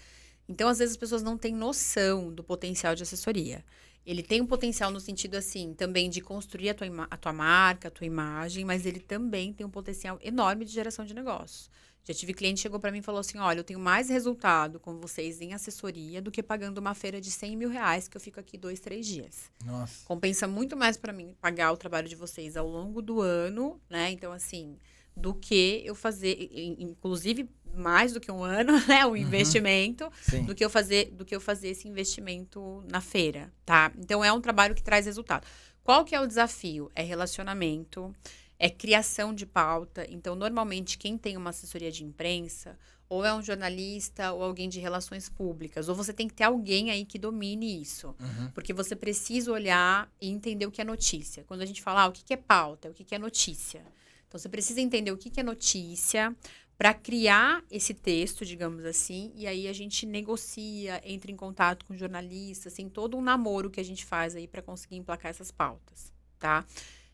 Então, às vezes, as pessoas não têm noção do potencial de assessoria. Ele tem um potencial no sentido, assim, também de construir a tua, a tua marca, a tua imagem, mas ele também tem um potencial enorme de geração de negócios. Já tive cliente que chegou para mim e falou assim: olha, eu tenho mais resultado com vocês em assessoria do que pagando uma feira de 100 mil reais, que eu fico aqui dois, três dias. Nossa. Compensa muito mais para mim pagar o trabalho de vocês ao longo do ano, né? Então, assim, do que eu fazer, inclusive mais do que um ano, [laughs] né, o uhum. investimento, do que eu fazer, do que eu fazer esse investimento na feira, tá? Então é um trabalho que traz resultado. Qual que é o desafio? É relacionamento, é criação de pauta. Então, normalmente, quem tem uma assessoria de imprensa, ou é um jornalista, ou alguém de relações públicas, ou você tem que ter alguém aí que domine isso. Uhum. Porque você precisa olhar e entender o que é notícia. Quando a gente fala, ah, o que é pauta, o que é notícia. Então, você precisa entender o que, que é notícia para criar esse texto, digamos assim, e aí a gente negocia, entra em contato com jornalistas, tem assim, todo um namoro que a gente faz aí para conseguir emplacar essas pautas, tá?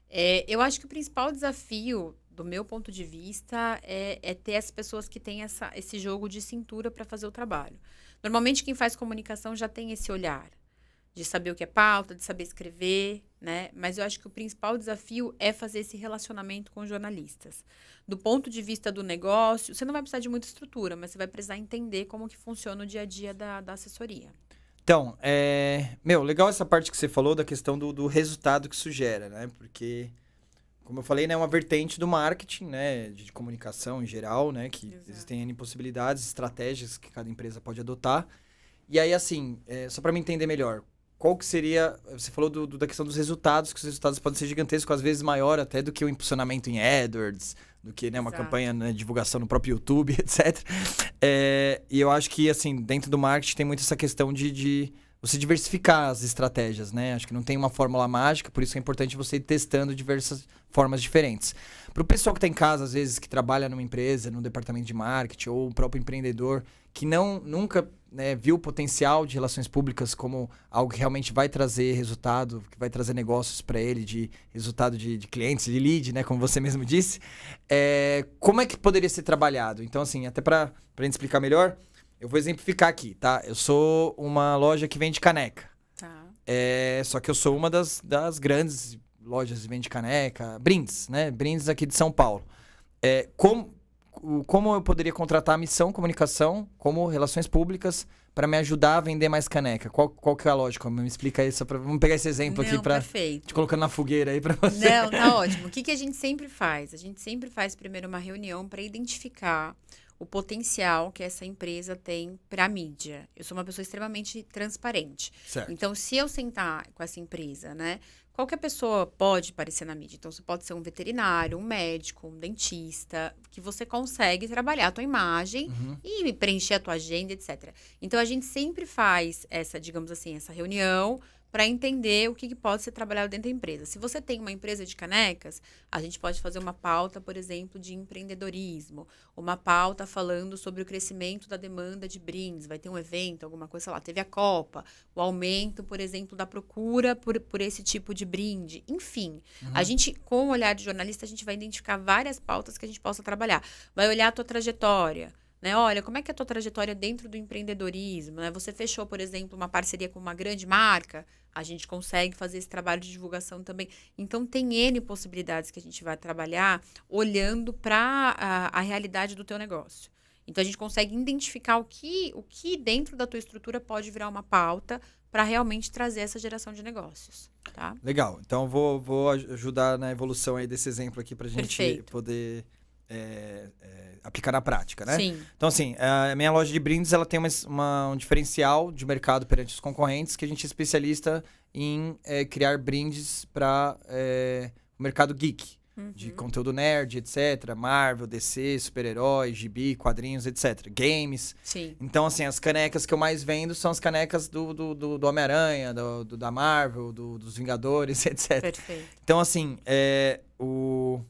É, eu acho que o principal desafio, do meu ponto de vista, é, é ter as pessoas que têm essa, esse jogo de cintura para fazer o trabalho. Normalmente, quem faz comunicação já tem esse olhar de saber o que é pauta, de saber escrever, né? Mas eu acho que o principal desafio é fazer esse relacionamento com jornalistas. Do ponto de vista do negócio, você não vai precisar de muita estrutura, mas você vai precisar entender como que funciona o dia a dia da, da assessoria. Então, é... meu, legal essa parte que você falou da questão do, do resultado que isso gera, né? Porque, como eu falei, né, é né, uma vertente do marketing, né? De, de comunicação em geral, né? Que Exato. existem N possibilidades, estratégias que cada empresa pode adotar. E aí, assim, é, só para me entender melhor, qual que seria. Você falou do, do, da questão dos resultados, que os resultados podem ser gigantescos, às vezes maior até do que o impulsionamento em AdWords, do que né, uma Exato. campanha na né, divulgação no próprio YouTube, [laughs] etc. É, e eu acho que, assim, dentro do marketing tem muito essa questão de, de você diversificar as estratégias, né? Acho que não tem uma fórmula mágica, por isso é importante você ir testando diversas formas diferentes. Para o pessoal que está em casa, às vezes, que trabalha numa empresa, num departamento de marketing, ou o próprio empreendedor, que não nunca né, viu o potencial de relações públicas como algo que realmente vai trazer resultado, que vai trazer negócios para ele, de resultado de, de, clientes, de lead, né, como você [laughs] mesmo disse, é, como é que poderia ser trabalhado? Então, assim, até para a gente explicar melhor, eu vou exemplificar aqui, tá? Eu sou uma loja que vende caneca. Tá. É, só que eu sou uma das, das grandes lojas que vende caneca, brindes, né? Brindes aqui de São Paulo. É, como, como eu poderia contratar a missão comunicação como relações públicas para me ajudar a vender mais caneca? Qual, qual que é a lógica? Me explica isso. vamos pegar esse exemplo Não, aqui para te colocando na fogueira aí para você. Não, tá [laughs] ótimo. O que, que a gente sempre faz? A gente sempre faz primeiro uma reunião para identificar o potencial que essa empresa tem para a mídia. Eu sou uma pessoa extremamente transparente. Certo. Então, se eu sentar com essa empresa, né, Qualquer pessoa pode aparecer na mídia. Então, você pode ser um veterinário, um médico, um dentista, que você consegue trabalhar a tua imagem uhum. e preencher a tua agenda, etc. Então, a gente sempre faz essa, digamos assim, essa reunião para entender o que, que, pode ser trabalhado dentro da empresa. Se você tem uma empresa de canecas, a gente pode fazer uma pauta, por exemplo, de empreendedorismo, uma pauta falando sobre o crescimento da demanda de brindes, vai ter um evento, alguma coisa lá, teve a Copa, o aumento, por exemplo, da procura por, por esse tipo de brinde, enfim. Uhum. A gente, com o olhar de jornalista, a gente vai identificar várias pautas que a gente possa trabalhar. Vai olhar a tua trajetória, né? Olha, como é que é a tua trajetória dentro do empreendedorismo, né? Você fechou, por exemplo, uma parceria com uma grande marca, a gente consegue fazer esse trabalho de divulgação também. Então, tem N possibilidades que a gente vai trabalhar olhando para a, a, realidade do teu negócio. Então, a gente consegue identificar o que, o que dentro da tua estrutura pode virar uma pauta para realmente trazer essa geração de negócios. Tá? Legal. Então, vou, vou ajudar na evolução aí desse exemplo aqui para a gente Perfeito. poder é, é, aplicar na prática, né? Sim. Então, assim, a minha loja de brindes ela tem uma, uma, um diferencial de mercado perante os concorrentes que a gente é especialista em é, criar brindes para é, o mercado geek. Uhum. De conteúdo nerd, etc. Marvel, DC, super-heróis, gibi, quadrinhos, etc. Games. Sim. Então, assim, as canecas que eu mais vendo são as canecas do, do, do, do Homem-Aranha, do, do, da Marvel, do, dos Vingadores, [laughs] etc. Perfeito. Então, assim, é, o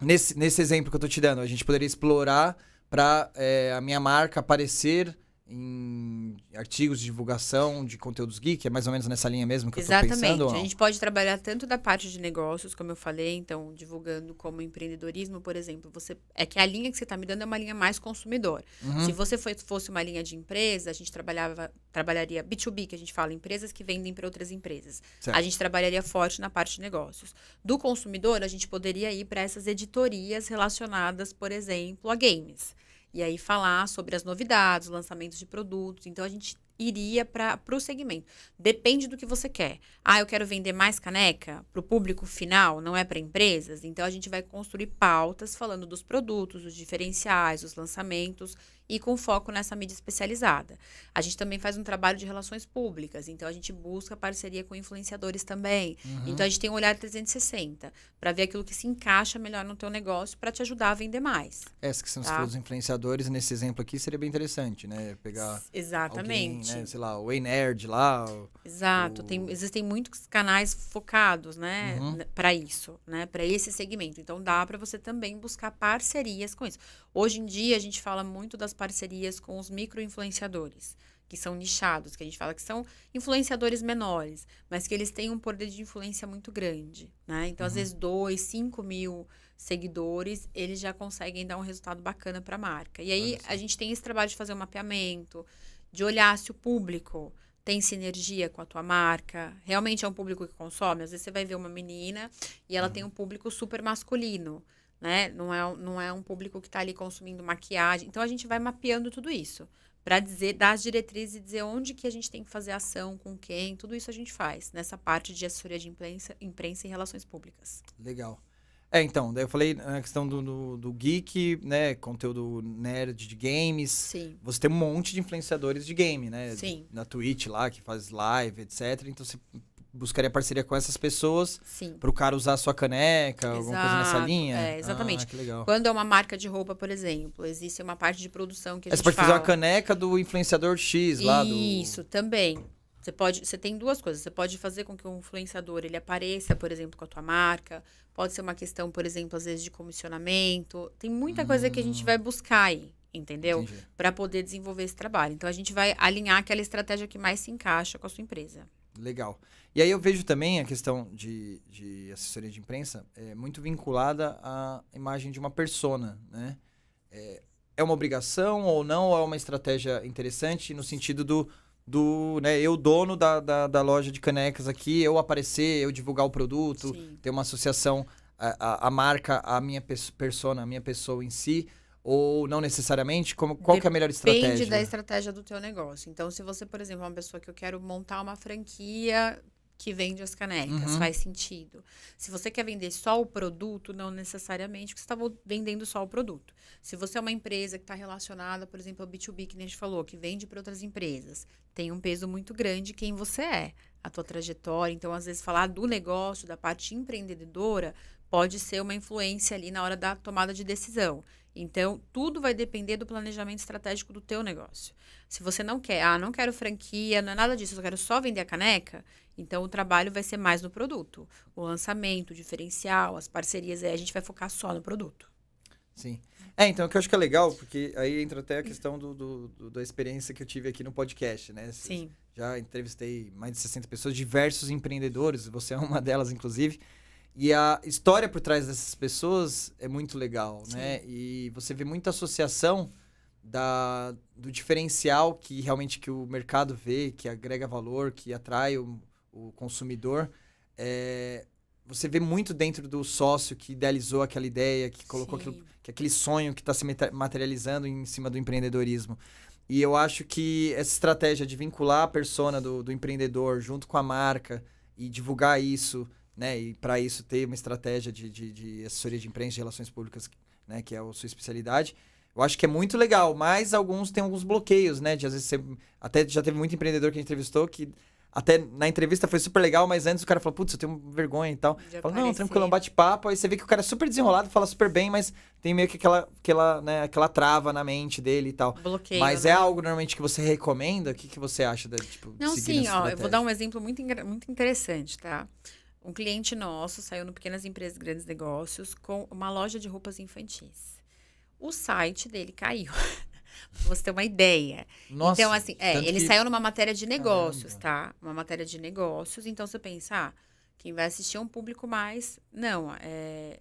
nesse, nesse exemplo que eu tô te dando, a gente poderia explorar para é, eh, a minha marca aparecer em artigos de divulgação de conteúdos geek, é mais ou menos nessa linha mesmo que Exatamente. eu tô pensando? Exatamente. A gente pode trabalhar tanto da parte de negócios, como eu falei, então divulgando como empreendedorismo, por exemplo, você é que a linha que você está me dando é uma linha mais consumidor. Uhum. Se você fosse uma linha de empresa, a gente trabalhava trabalharia B2B, que a gente fala empresas que vendem para outras empresas. Certo. A gente trabalharia forte na parte de negócios. Do consumidor, a gente poderia ir para essas editorias relacionadas, por exemplo, a games. E aí falar sobre as novidades, lançamentos de produtos. Então a gente iria para o segmento. Depende do que você quer. Ah, eu quero vender mais caneca para o público final, não é para empresas? Então a gente vai construir pautas falando dos produtos, os diferenciais, os lançamentos e com foco nessa mídia especializada. A gente também faz um trabalho de relações públicas, então a gente busca parceria com influenciadores também. Uhum. Então a gente tem um olhar 360 para ver aquilo que se encaixa melhor no teu negócio para te ajudar a vender mais. É, Essa que são tá? os influenciadores, nesse exemplo aqui, seria bem interessante, né? Pegar Exatamente. Alguém, né? Sei lá, o Nerd lá. O, Exato. O... Tem, existem muitos canais focados, né? Uhum. Para isso, né? Para esse segmento. Então dá para você também buscar parcerias com isso. Hoje em dia, a gente fala muito das parcerias com os micro-influenciadores, que são nichados, que a gente fala que são influenciadores menores, mas que eles têm um poder de influência muito grande, né? Então, uhum. às vezes, 2, 5 mil seguidores, eles já conseguem dar um resultado bacana para a marca. E aí, a gente tem esse trabalho de fazer um mapeamento, de olhar se o público tem sinergia com a tua marca, realmente é um público que consome. Às vezes você vai ver uma menina e ela uhum. tem um público super masculino né? Não é, não é um público que está ali consumindo maquiagem. Então a gente vai mapeando tudo isso para dizer, dar as diretrizes e dizer onde que a gente tem que fazer ação, com quem, tudo isso a gente faz nessa parte de assessoria de imprensa, imprensa e relações públicas. Legal. É, então, daí eu falei na questão do, do, do, geek, né? Conteúdo nerd de games. Sim. Você tem um monte de influenciadores de game, né? Sim. Na Twitch lá, que faz live, etc. Então você buscaria parceria com essas pessoas para o cara usar a sua caneca, Exato. alguma coisa nessa linha? É, exatamente. Ah, Quando é uma marca de roupa, por exemplo, existe uma parte de produção que a Mas é, Você pode fazer uma caneca do influenciador X lá do... Isso, também. Você pode, você tem duas coisas. Você pode fazer com que um influenciador ele apareça, por exemplo, com a tua marca. Pode ser uma questão, por exemplo, às vezes de comissionamento. Tem muita hum. coisa que a gente hum. vai buscar aí, entendeu? Para poder desenvolver esse trabalho. Então a gente vai alinhar aquela estratégia que mais se encaixa com a sua empresa. Legal. E aí eu vejo também a questão de, de assessoria de imprensa é muito vinculada à imagem de uma persona, né? É, é uma obrigação ou não? Ou é uma estratégia interessante no sentido do, do né, eu dono da, da, da loja de canecas aqui, eu aparecer, eu divulgar o produto, Sim. ter uma associação, a, a, a marca, a minha persona, a minha pessoa em si ou não necessariamente? Como, qual é a melhor estratégia? Depende da estratégia do teu negócio. Então, se você, por exemplo, é uma pessoa que eu quero montar uma franquia que vende as canecas, uhum. faz sentido. Se você quer vender só o produto, não necessariamente que você está vendendo só o produto. Se você é uma empresa que está relacionada, por exemplo, ao B2B, que a gente falou, que vende para outras empresas, tem um peso muito grande quem você é, a tua trajetória. Então, às vezes, falar do negócio, da parte empreendedora, pode ser uma influência ali na hora da tomada de decisão. Então, tudo vai depender do planejamento estratégico do teu negócio. Se você não quer, ah, não quero franquia, não é nada disso, eu quero só vender a caneca, então o trabalho vai ser mais no produto. O lançamento, o diferencial, as parcerias, aí é, a gente vai focar só no produto. Sim. É, então, o que eu acho que é legal, porque aí entra até a questão do, do, do da experiência que eu tive aqui no podcast, né? Sim. Já entrevistei mais de 60 pessoas, diversos empreendedores, você é uma delas, inclusive. E a história por trás dessas pessoas é muito legal, né? Sim. né? E você vê muita associação da, do diferencial que realmente que o mercado vê, que agrega valor, que atrai o, o consumidor. É, você vê muito dentro do sócio que idealizou aquela ideia, que colocou aquilo, que aquele sonho que está se materializando em cima do empreendedorismo. E eu acho que essa estratégia de vincular a persona do, do empreendedor junto com a marca e divulgar isso né? E para isso ter uma estratégia de, de, de assessoria de imprensa e relações públicas, né? Que é a sua especialidade. Eu acho que é muito legal, mas alguns têm alguns bloqueios, né? De às vezes você, até já teve muito empreendedor que a gente entrevistou que até na entrevista foi super legal, mas antes o cara falou, putz, eu tenho vergonha e tal. Fala, não, tranquilo, é um bate-papo. Aí você vê que o cara é super desenrolado, fala super bem, mas tem meio que aquela, aquela, né, aquela trava na mente dele e tal. Bloqueio. Mas né? é algo normalmente que você recomenda? O que, que você acha da, tipo, Não, sim, ó, eu vou dar um exemplo muito, muito interessante, tá? Um cliente nosso saiu no Pequenas Empresas Grandes Negócios com uma loja de roupas infantis. O site dele caiu. [laughs] pra você ter uma ideia. Nossa, então, assim, é, ele que... saiu numa matéria de negócios, Caramba. tá? Uma matéria de negócios. Então, você pensa, ah, quem vai assistir é um público mais. Não, é,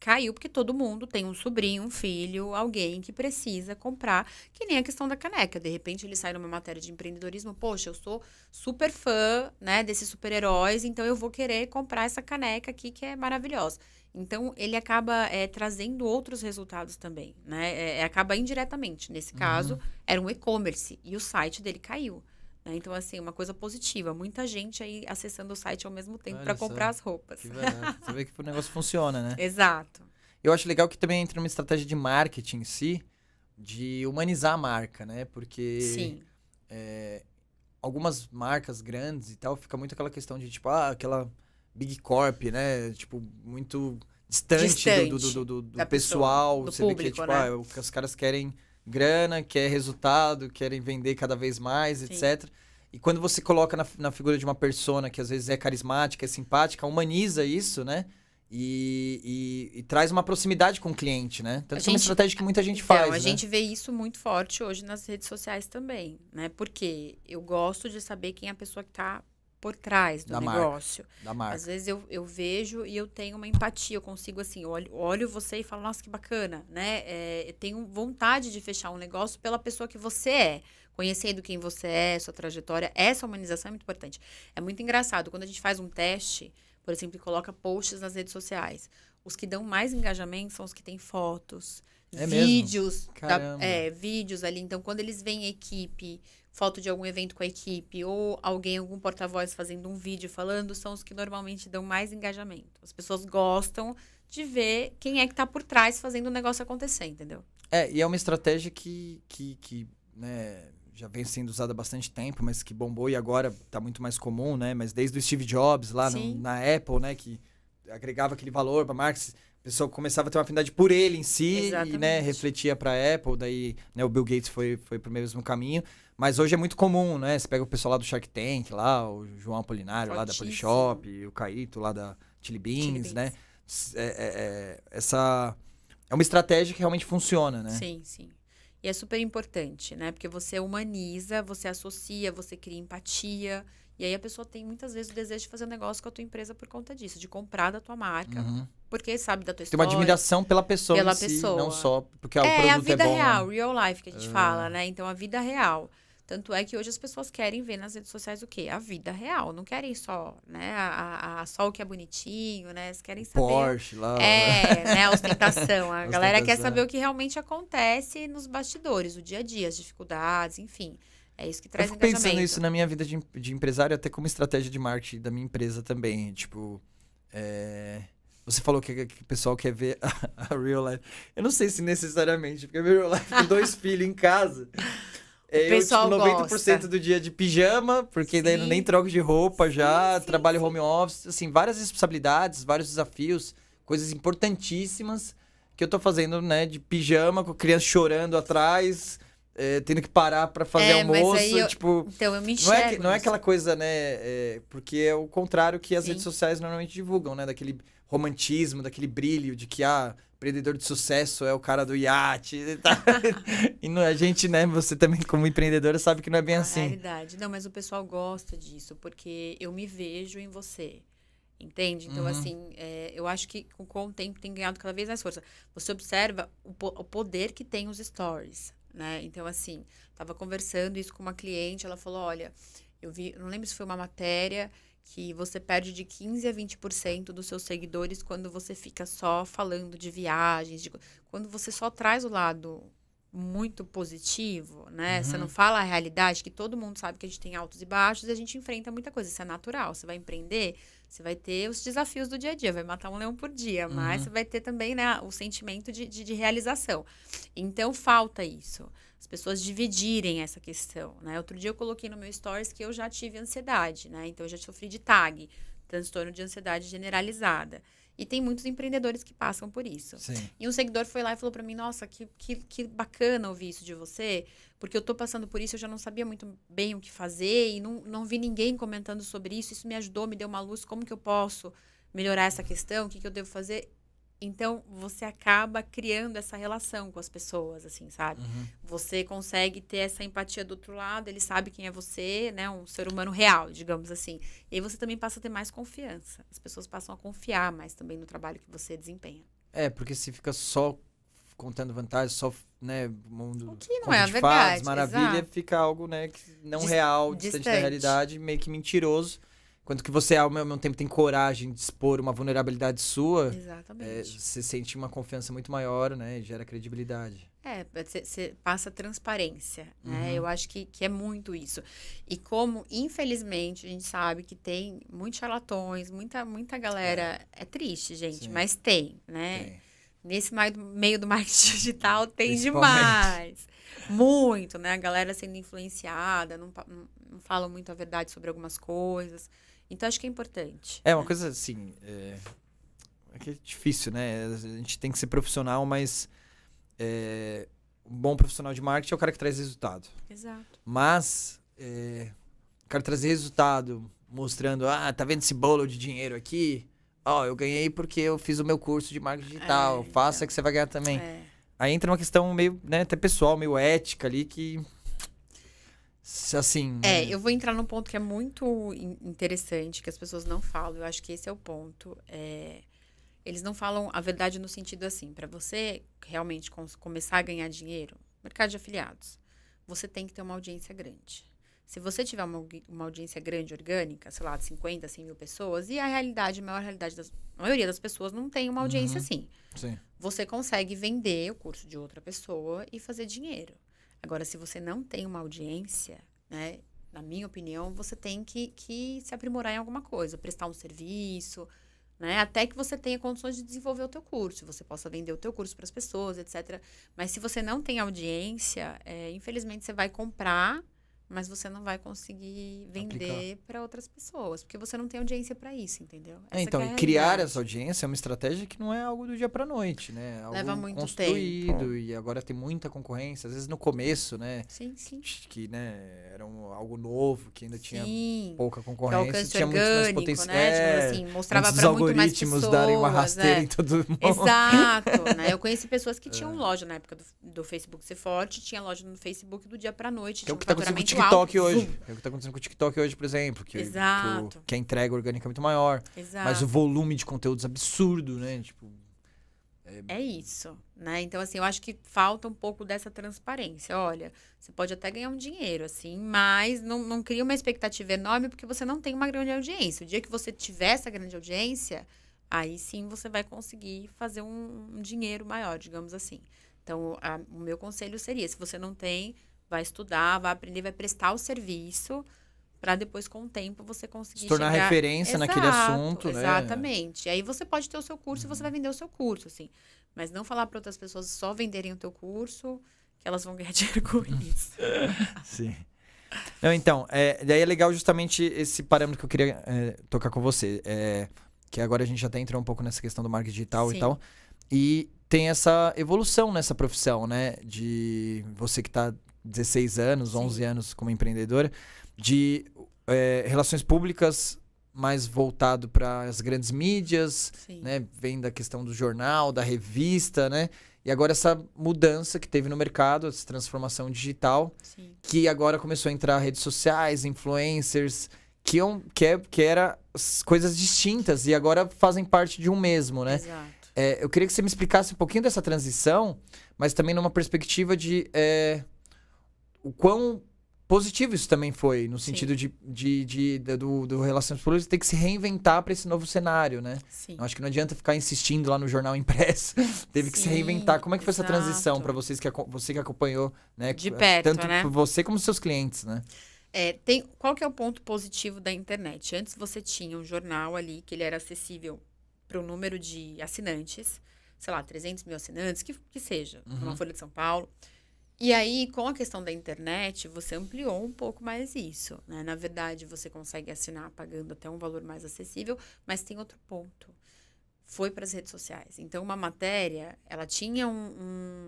caiu porque todo mundo tem um sobrinho, um filho, alguém que precisa comprar, que nem a questão da caneca. De repente ele sai numa matéria de empreendedorismo, poxa, eu sou super fã, né, desses super-heróis, então eu vou querer comprar essa caneca aqui que é maravilhosa. Então ele acaba é, trazendo outros resultados também, né? É, é acaba indiretamente. Nesse uhum. caso, uhum. era um e-commerce e o site dele caiu. Né? Então, assim, uma coisa positiva. Muita gente aí acessando o site ao mesmo tempo para comprar as roupas. Que Você vê que o negócio funciona, né? [laughs] Exato. Eu acho legal que também entra uma estratégia de marketing em si, de humanizar a marca, né? Porque... Sim. É, algumas marcas grandes e tal, fica muito aquela questão de, tipo, ah, aquela big corp, né? Tipo, muito distante, distante do, do, do, do pessoal. Pessoa, do você público, vê que, é, tipo, né? ah, é os caras querem grana, quer resultado, querem vender cada vez mais, Sim. etc. E quando você coloca na, na, figura de uma persona que às vezes é carismática, é simpática, humaniza isso, né? E, e, e traz uma proximidade com o cliente, né? Tanto gente, é uma estratégia que muita gente então, faz. A né? gente vê isso muito forte hoje nas redes sociais também, né? Porque eu gosto de saber quem é a pessoa que está por trás do da negócio. Marca, da marca. Às vezes eu, eu vejo e eu tenho uma empatia, eu consigo assim, olho, olho você e falo, nossa, que bacana, né? É, eu tenho vontade de fechar um negócio pela pessoa que você é, conhecendo quem você é, sua trajetória. Essa humanização é muito importante. É muito engraçado, quando a gente faz um teste, por exemplo, e coloca posts nas redes sociais, os que dão mais engajamento são os que têm fotos, é vídeos, da, é, vídeos ali. Então, quando eles veem equipe, foto de algum evento com a equipe ou alguém, algum porta-voz fazendo um vídeo falando, são os que normalmente dão mais engajamento. As pessoas gostam de ver quem é que está por trás fazendo o negócio acontecer, entendeu? É, e é uma estratégia que, que, que né, já vem sendo usada há bastante tempo, mas que bombou e agora está muito mais comum, né? Mas desde o Steve Jobs lá no, na Apple, né, que agregava aquele valor para Marx, a pessoa começava a ter uma afinidade por ele em si Exatamente. e né, refletia para a Apple, daí né, o Bill Gates foi, foi para o mesmo caminho. Mas hoje é muito comum, né? Você pega o pessoal lá do Shark Tank, lá, o João Apolinário, lá da Polishop, o Caíto lá da Chili Beans, né? Chili Beans. né? É, é, essa é uma estratégia que realmente funciona, né? Sim, sim. E é super importante, né? Porque você humaniza, você associa, você cria empatia. E aí a pessoa tem muitas vezes o desejo de fazer um negócio com a tua empresa por conta disso, de comprar da tua marca, uhum. porque sabe da tua história. Tem uma admiração pela pessoa, pela pessoa. não só porque é, o produto é bom. É né? a vida real, né? real life que a gente uhum. fala, né? Então a vida real. Tanto é que hoje as pessoas querem ver nas redes sociais o quê? A vida real. Não querem só, né? A, a só o que é bonitinho, né? Eles querem saber. Porsche lá. É, né? A [laughs] né, ostentação. A, [laughs] galera quer saber o que realmente acontece nos bastidores, o dia a dia, as dificuldades, enfim. É isso que traz Eu fico pensando isso na minha vida de, de empresário, até como estratégia de marketing da minha empresa também. Tipo, é... Você falou que, que, o pessoal quer ver [laughs] a, a, real life. Eu não sei se necessariamente, porque a real life com dois filhos em casa. É, eu, tipo, 90% gosta. do dia de pijama, porque Sim. daí eu nem troco de roupa já, sim, sim, trabalho home office, assim, várias responsabilidades, vários desafios, coisas importantíssimas que eu tô fazendo, né, de pijama, com criança chorando atrás, é, tendo que parar para fazer é, almoço, eu... tipo... Então, eu me é enxergo. Não é, não é aquela coisa, né, é, porque é o contrário que as sim. redes sociais normalmente divulgam, né, daquele romantismo, daquele brilho de que, ah, empreendedor de sucesso é o cara do iate. tal tá. [laughs] e não, a gente, né, você também como empreendedora sabe que não é bem a assim. verdade Não, mas o pessoal gosta disso, porque eu me vejo em você. Entende? Então, uhum. assim, é, eu acho que com o tempo tem ganhado cada vez mais força. Você observa o, po o poder que tem os stories, né? Então, assim, estava conversando isso com uma cliente, ela falou, olha, eu vi, não lembro se foi uma matéria que você perde de 15 a 20% dos seus seguidores quando você fica só falando de viagens, de... quando você só traz o lado muito positivo, né? Uhum. Você não fala a realidade, que todo mundo sabe que a gente tem altos e baixos e a gente enfrenta muita coisa. Isso é natural. Você vai empreender, você vai ter os desafios do dia a dia, vai matar um leão por dia, uhum. mas você vai ter também, né, o sentimento de, de, de realização. Então, falta isso as pessoas dividirem essa questão, né? Outro dia eu coloquei no meu stories que eu já tive ansiedade, né? Então eu já sofri de TAG, transtorno de ansiedade generalizada. E tem muitos empreendedores que passam por isso. Sim. E um seguidor foi lá e falou para mim: Nossa, que, que, que, bacana ouvir isso de você, porque eu tô passando por isso, eu já não sabia muito bem o que fazer e não, não vi ninguém comentando sobre isso. Isso me ajudou, me deu uma luz, como que eu posso melhorar essa questão, o que, que eu devo fazer? Então, você acaba criando essa relação com as pessoas, assim, sabe? Uhum. Você consegue ter essa empatia do outro lado, ele sabe quem é você, né? Um ser humano real, digamos assim. E aí você também passa a ter mais confiança. As pessoas passam a confiar mais também no trabalho que você desempenha. É, porque se fica só contando vantagens, só, né, mundo o que não é a verdade, faz, maravilha, exato. fica algo, né, que não real, distante, distante da realidade, meio que mentiroso. Quanto que você, ao mesmo tempo, tem coragem de expor uma vulnerabilidade sua. É, Exatamente. É, você sente uma confiança muito maior, né? E gera credibilidade. É, você é, passa transparência, né? Uhum. Eu acho que, que é muito isso. E como, infelizmente, a gente sabe que tem muitos charlatões, muita, muita galera... É, é triste, gente, Sim. mas tem, né? Tem. Nesse meio do marketing [laughs] digital tem demais. Muito, né? A galera sendo influenciada, não, não, não muito a verdade sobre algumas coisas. Então acho que é importante. É uma coisa assim. É, é, que é difícil, né? A gente tem que ser profissional, mas. É, um bom profissional de marketing é o cara que traz resultado. Exato. Mas. É, o cara trazer resultado, mostrando, ah, tá vendo esse bolo de dinheiro aqui? Ó, oh, eu ganhei porque eu fiz o meu curso de marketing digital. É, Faça então. que você vai ganhar também. É. Aí entra uma questão meio, né, até pessoal, meio ética ali que assim. É, eu vou entrar num ponto que é muito interessante, que as pessoas não falam. Eu acho que esse é o ponto. É... Eles não falam a verdade no sentido assim, para você realmente começar a ganhar dinheiro, mercado de afiliados, você tem que ter uma audiência grande. Se você tiver uma, uma audiência grande, orgânica, sei lá, de 50, 100 mil pessoas, e a realidade, a maior realidade da maioria das pessoas não tem uma audiência uhum. assim. Sim. Você consegue vender o curso de outra pessoa e fazer dinheiro. Agora, se você não tem uma audiência, né? Na minha opinião, você tem que, que se aprimorar em alguma coisa, prestar um serviço, né? Até que você tenha condições de desenvolver o teu curso, você possa vender o teu curso para as pessoas, etc. Mas se você não tem audiência, é, infelizmente você vai comprar mas você não vai conseguir vender para outras pessoas, porque você não tem audiência para isso, entendeu? É, então, é criar essa audiência é uma estratégia que não é algo do dia para noite, né? É algo Leva muito construído tempo. e agora tem muita concorrência, às vezes no começo, né? Sim, sim. Que, né, era um, algo novo, que ainda tinha sim. pouca concorrência, tinha orgânico, muito mais potencial, né? É, tipo assim, é, mostrava para muito mais pessoas, darem uma rasteira né? em todo mundo. Exato, né? Eu conheci pessoas que [laughs] tinham loja na época do, do Facebook ser forte, tinha loja no Facebook do dia para noite, que é o que tá TikTok hoje. É o que tá acontecendo com o TikTok hoje, por exemplo. Que, Exato. Tipo, que a é entrega orgânica é muito maior. Exato. Mas o volume de conteúdos é absurdo, né? Tipo, é... é isso, né? Então, assim, eu acho que falta um pouco dessa transparência. Olha, você pode até ganhar um dinheiro, assim, mas não, não cria uma expectativa enorme porque você não tem uma grande audiência. O dia que você tiver essa grande audiência, aí sim você vai conseguir fazer um, um dinheiro maior, digamos assim. Então, a, o meu conselho seria, se você não tem vai estudar, vai aprender, vai prestar o serviço para depois com o tempo você conseguir se tornar chegar... referência Exato, naquele assunto, exatamente. né? Exatamente. Aí você pode ter o seu curso e você vai vender o seu curso, assim. Mas não falar para outras pessoas só venderem o teu curso, que elas vão ganhar [laughs] dinheiro com hum. isso. [laughs] Sim. Não, então, é, daí é legal justamente esse parâmetro que eu queria é, tocar com você. É, que agora a gente já até entrou um pouco nessa questão do marketing digital Sim. e tal. E tem essa evolução nessa profissão, né? De você que está 16 anos, Sim. 11 anos como empreendedora, de é, relações públicas mais voltado para as grandes mídias, Sim. né? Vem da questão do jornal, da revista, né? E agora essa mudança que teve no mercado, essa transformação digital, Sim. que agora começou a entrar redes sociais, influencers, que, é que, é, que era coisas distintas e agora fazem parte de um mesmo, né? Exato. É, eu queria que você me explicasse um pouquinho dessa transição, mas também numa perspectiva de... É, o quão positivo isso também foi, no sentido de, de, de, de, do, do Relações Públicas ter que se reinventar para esse novo cenário, né? Sim. Eu acho que não adianta ficar insistindo lá no jornal impresso. [laughs] Teve Sim, que se reinventar. Como é que foi exato. essa transição para vocês que você que acompanhou, né? De perto, tanto né? você como seus clientes, né? É, tem, qual que é o ponto positivo da internet? Antes você tinha um jornal ali que ele era acessível para o número de assinantes, sei lá, 300 mil assinantes, que, que seja, uhum. uma Folha de São Paulo. E aí, com a questão da internet, você ampliou um pouco mais isso. Né? Na verdade, você consegue assinar pagando até um valor mais acessível, mas tem outro ponto. Foi para as redes sociais. Então, uma matéria, ela tinha um,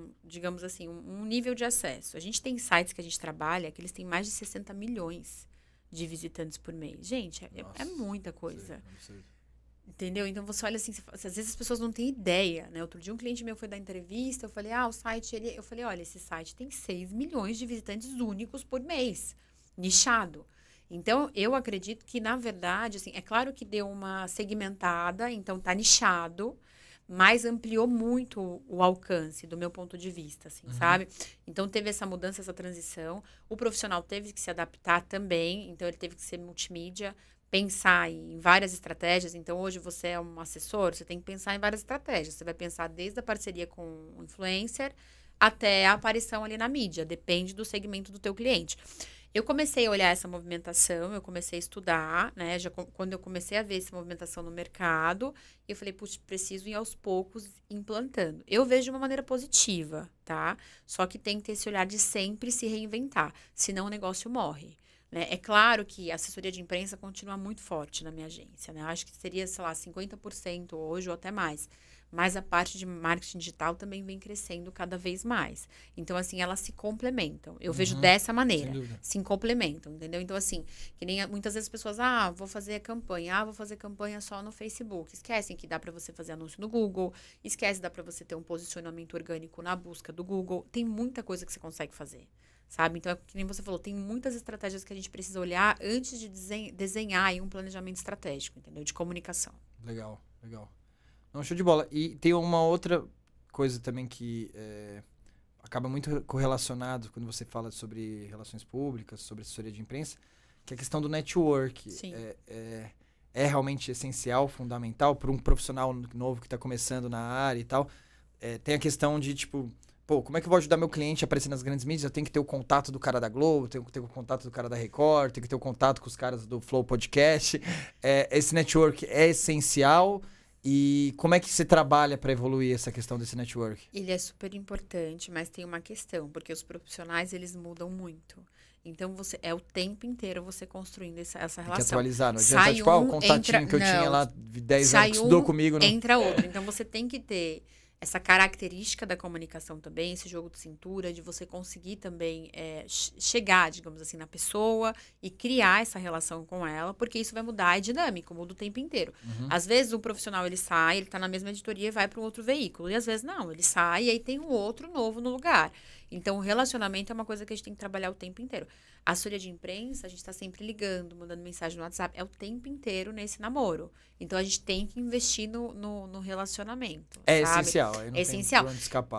um digamos assim, um, nível de acesso. A gente tem sites que a gente trabalha que eles têm mais de 60 milhões de visitantes por mês. Gente, é, é muita coisa. Não sei, não sei. Entendeu? Então você olha assim, você, às vezes as pessoas não têm ideia, né? Outro dia um cliente meu foi dar entrevista, eu falei, ah, o site, ele... eu falei, olha, esse site tem 6 milhões de visitantes únicos por mês, nichado. Então, eu acredito que, na verdade, assim, é claro que deu uma segmentada, então tá nichado, mas ampliou muito o alcance, do meu ponto de vista, assim, uhum. sabe? Então, teve essa mudança, essa transição. O profissional teve que se adaptar também, então ele teve que ser multimídia, pensar em várias estratégias. Então, hoje você é um assessor, você tem que pensar em várias estratégias. Você vai pensar desde a parceria com o influencer até a aparição ali na mídia. Depende do segmento do teu cliente. Eu comecei a olhar essa movimentação, eu comecei a estudar, né? Já quando eu comecei a ver essa movimentação no mercado, eu falei, putz, preciso ir aos poucos implantando. Eu vejo de uma maneira positiva, tá? Só que tem que ter esse olhar de sempre se reinventar, senão o negócio morre. Né? É claro que a assessoria de imprensa continua muito forte na minha agência. Né? Eu acho que seria, sei lá, 50% hoje ou até mais. Mas a parte de marketing digital também vem crescendo cada vez mais. Então, assim, elas se complementam. Eu uhum, vejo dessa maneira. Se complementam, entendeu? Então, assim, que nem muitas vezes as pessoas, ah, vou fazer campanha, ah, vou fazer campanha só no Facebook. Esquecem que dá para você fazer anúncio no Google, esquece que dá para você ter um posicionamento orgânico na busca do Google. Tem muita coisa que você consegue fazer sabe? Então, é que nem você falou, tem muitas estratégias que a gente precisa olhar antes de desenhar um planejamento estratégico, entendeu? De comunicação. Legal, legal. Não, show de bola. E tem uma outra coisa também que é, acaba muito correlacionado quando você fala sobre relações públicas, sobre assessoria de imprensa, que é a questão do network. Sim. É, é, é realmente essencial, fundamental para um profissional novo que está começando na área e tal. É, tem a questão de, tipo, pô, como é que eu vou ajudar meu cliente a aparecer nas grandes mídias? Eu tenho que ter o contato do cara da Globo, tenho que ter o contato do cara da Record, tenho que ter o contato com os caras do Flow Podcast. [laughs] É, esse network é essencial. E como é que você trabalha para evoluir essa questão desse network? Ele é super importante, mas tem uma questão, porque os profissionais eles mudam muito. Então você é o tempo inteiro você construindo essa, essa relação. Tem que atualizar, não adianta tipo, um, ah, o contatinho entra, que eu não, tinha lá 10 anos que estudou um, comigo, não... entra outro. Então você tem que ter essa característica da comunicação também, esse jogo de cintura, de você conseguir também é, chegar, digamos assim, na pessoa e criar essa relação com ela, porque isso vai mudar, a dinâmico, muda o tempo inteiro. Uhum. Às vezes um profissional ele sai, ele está na mesma editoria e vai para um outro veículo, e às vezes não, ele sai e aí tem um outro novo no lugar. Então, o relacionamento é uma coisa que a gente tem que trabalhar o tempo inteiro. A assessoria de imprensa, a gente está sempre ligando, mandando mensagem no WhatsApp, é o tempo inteiro nesse namoro. Então, a gente tem que investir no, no, no relacionamento. É sabe? essencial. É essencial.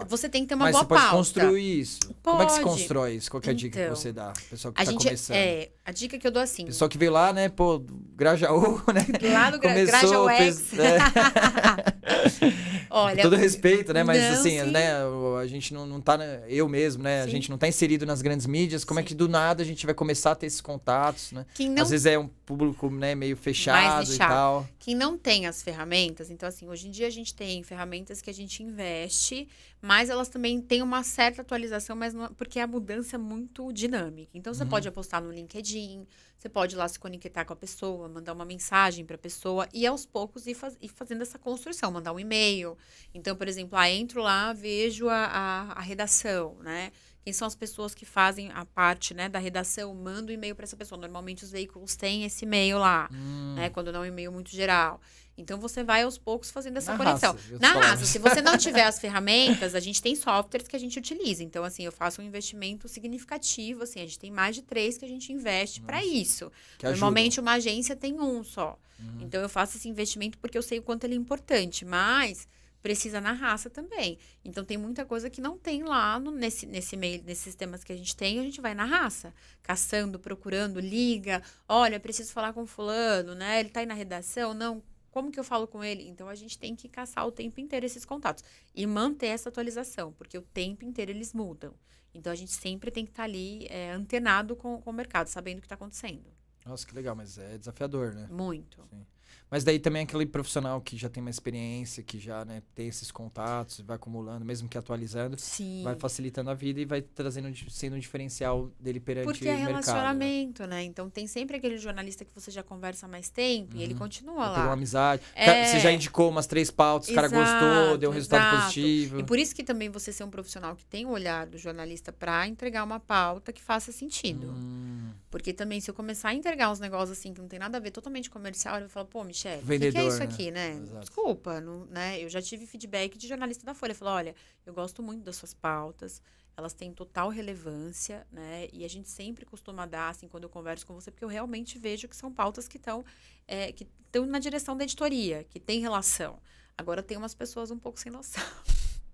Você tem que ter uma Mas boa você pode pauta. construir isso. Pode. Como é que se constrói isso? Qual é a dica então, que você dá? Pessoal que está é- começando. É, a dica que eu dou assim. Pessoal que veio lá, né, pô, Grajaú, [laughs] né? Lá do Gra Começou, X. é. [laughs] Olha, todo respeito, né? Mas não, assim, sim. né, a gente não, não tá. Né, eu mesmo mesmo, né? Sim. A gente não está inserido nas grandes mídias. Como é Sim. é que do nada a gente vai começar a ter esses contatos, né? Não... Às vezes é um público né, meio fechado e tal. Quem não tem as ferramentas, então assim, hoje em dia a gente tem ferramentas que a gente investe, mas elas também têm uma certa atualização, mas não... porque a mudança é muito dinâmica. Então você uhum. pode apostar no LinkedIn, você pode ir lá se conectar com a pessoa, mandar uma mensagem para a pessoa e aos poucos ir, faz, ir, fazendo essa construção, mandar um e-mail. Então, por exemplo, ah, entro lá, vejo a, a, a redação, né? Quem são as pessoas que fazem a parte né, da redação, mando um e-mail para essa pessoa. Normalmente os veículos têm esse e-mail lá, né? hum. né? Quando não é um e-mail muito geral. Então você vai aos poucos fazendo essa Na conexão. Raça, Na raça, se você não [laughs] tiver as ferramentas, a gente tem softwares que a gente utiliza. Então assim, eu faço um investimento significativo, assim, a gente tem mais de três que a gente investe para isso. Normalmente uma agência tem um só. Uhum. Então eu faço esse investimento porque eu sei o quanto ele é importante, mas precisa na raça também. Então tem muita coisa que não tem lá no, nesse nesse meio, nesses sistemas que a gente tem, a gente vai na raça, caçando, procurando, liga, olha, preciso falar com fulano, né? Ele tá aí na redação, não como que eu falo com ele? Então a gente tem que caçar o tempo inteiro esses contatos e manter essa atualização, porque o tempo inteiro eles mudam. Então a gente sempre tem que estar tá ali é, antenado com, com o mercado, sabendo o que está acontecendo. Nossa, que legal, mas é desafiador, né? Muito. Sim. Mas daí também é aquele profissional que já tem uma experiência, que já né, tem esses contatos, vai acumulando, mesmo que atualizando, Sim. vai facilitando a vida e vai trazendo, sendo um diferencial dele perante Porque é o mercado. Porque é né? relacionamento, né? né? Então tem sempre aquele jornalista que você já conversa mais tempo uhum. e ele uhum. continua lá. Tem uma amizade. É... Você já indicou umas três pautas, exato, o cara gostou, deu um resultado exato. positivo. E por isso que também você ser um profissional que tem o um olhar do jornalista para entregar uma pauta que faça sentido. Hum. Porque também, se eu começar a entregar uns negócios assim que não tem nada a ver totalmente comercial, eu falo, falar, pô, Michelle, o que, que, é isso né? aqui, né? Desculpa, não, né? Eu já tive feedback de jornalista da Folha. Falou, olha, eu gosto muito das suas pautas, elas têm total relevância, né? E a gente sempre costuma dar, assim, quando eu converso com você, porque eu realmente vejo que são pautas que estão é, que estão na direção da editoria, que tem relação. Agora tem umas pessoas um pouco sem noção.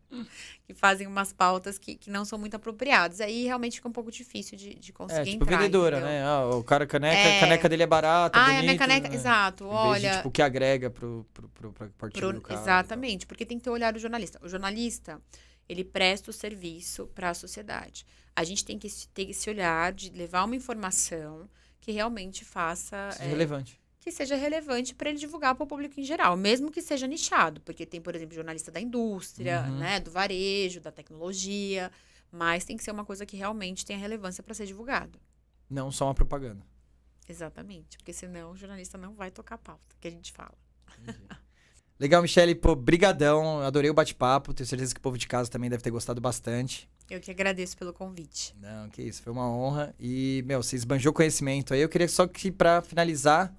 [laughs] que fazem umas pautas que, que não são muito apropriadas. Aí realmente fica um pouco difícil de, de conseguir. É, tipo entrar, vendedora, entendeu? né? Ah, o cara caneca, é... a caneca dele é barata. Ah, é, bonito, a minha caneca, né? exato. Em olha. Vez de, tipo, que agrega pro, pro, pro, pra pro... do cara. Exatamente, porque tem que ter o olhar do jornalista. O jornalista, ele presta o serviço para a sociedade. A gente tem que ter esse olhar de levar uma informação que realmente faça. É, relevante que seja relevante para ele divulgar para o público em geral, mesmo que seja nichado, porque tem, por exemplo, jornalista da indústria, uhum. né, do varejo, da tecnologia, mas tem que ser uma coisa que realmente tenha relevância para ser divulgada. Não só uma propaganda. Exatamente, porque senão o jornalista não vai tocar a pauta que a gente fala. Legal, Michele, pô, brigadão, adorei o bate-papo, tenho certeza que o povo de casa também deve ter gostado bastante. Eu que agradeço pelo convite. Não, que isso, foi uma honra e, meu, você esbanjou conhecimento aí, eu queria só que para finalizar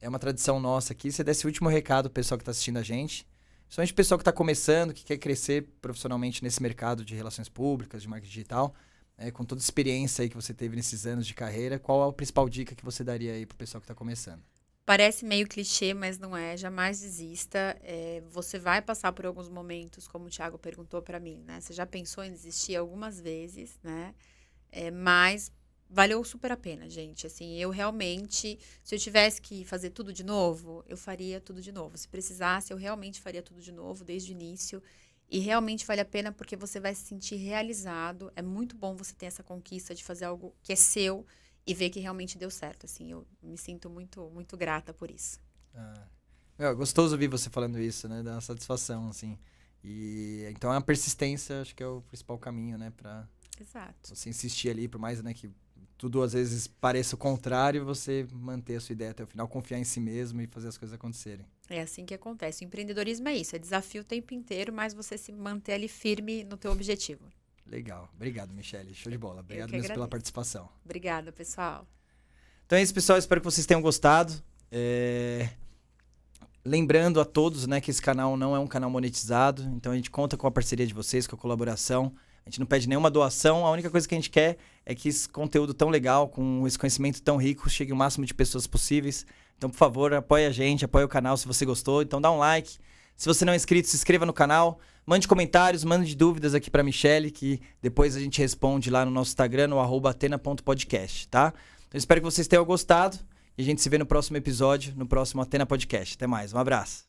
é uma tradição nossa aqui, você desse o último recado pro pessoal que está assistindo a gente. Principalmente o pessoal que está começando, que quer crescer profissionalmente nesse mercado de relações públicas, de marketing digital. É, com toda a experiência aí que você teve nesses anos de carreira, qual é a principal dica que você daria aí pro pessoal que está começando? Parece meio clichê, mas não é. Jamais desista. É, você vai passar por alguns momentos, como o Thiago perguntou para mim, né? Você já pensou em desistir algumas vezes, né? É, mas valeu super a pena, gente. Assim, eu realmente, se eu tivesse que fazer tudo de novo, eu faria tudo de novo. Se precisasse, eu realmente faria tudo de novo desde o início. E realmente vale a pena porque você vai se sentir realizado. É muito bom você ter essa conquista de fazer algo que é seu e ver que realmente deu certo. Assim, eu me sinto muito, muito grata por isso. Ah, é gostoso ouvir você falando isso, né? Dá uma satisfação, assim. E então a persistência, acho que é o principal caminho, né? Para você insistir ali, por mais né, que tudo às vezes pareça o contrário, você manter a sua ideia até o final, confiar em si mesmo e fazer as coisas acontecerem. É assim que acontece. O empreendedorismo é isso, é desafio o tempo inteiro, mas você se manter ali firme no teu objetivo. Legal. Obrigado, Michele. Show de bola. Obrigado mesmo pela participação. Obrigada, pessoal. Então é isso, pessoal. Espero que vocês tenham gostado. É... Lembrando a todos né, que esse canal não é um canal monetizado, então a gente conta com a parceria de vocês, com a colaboração. A gente não pede nenhuma doação, a única coisa que a gente quer é que esse conteúdo tão legal, com esse conhecimento tão rico, chegue o máximo de pessoas possíveis. Então, por favor, apoie a gente, apoie o canal se você gostou. Então, dá um like. Se você não é inscrito, se inscreva no canal. Mande comentários, mande dúvidas aqui para Michelle, que depois a gente responde lá no nosso Instagram, no arroba atena.podcast, tá? Então, espero que vocês tenham gostado e a gente se vê no próximo episódio, no próximo Atena Podcast. Até mais, um abraço.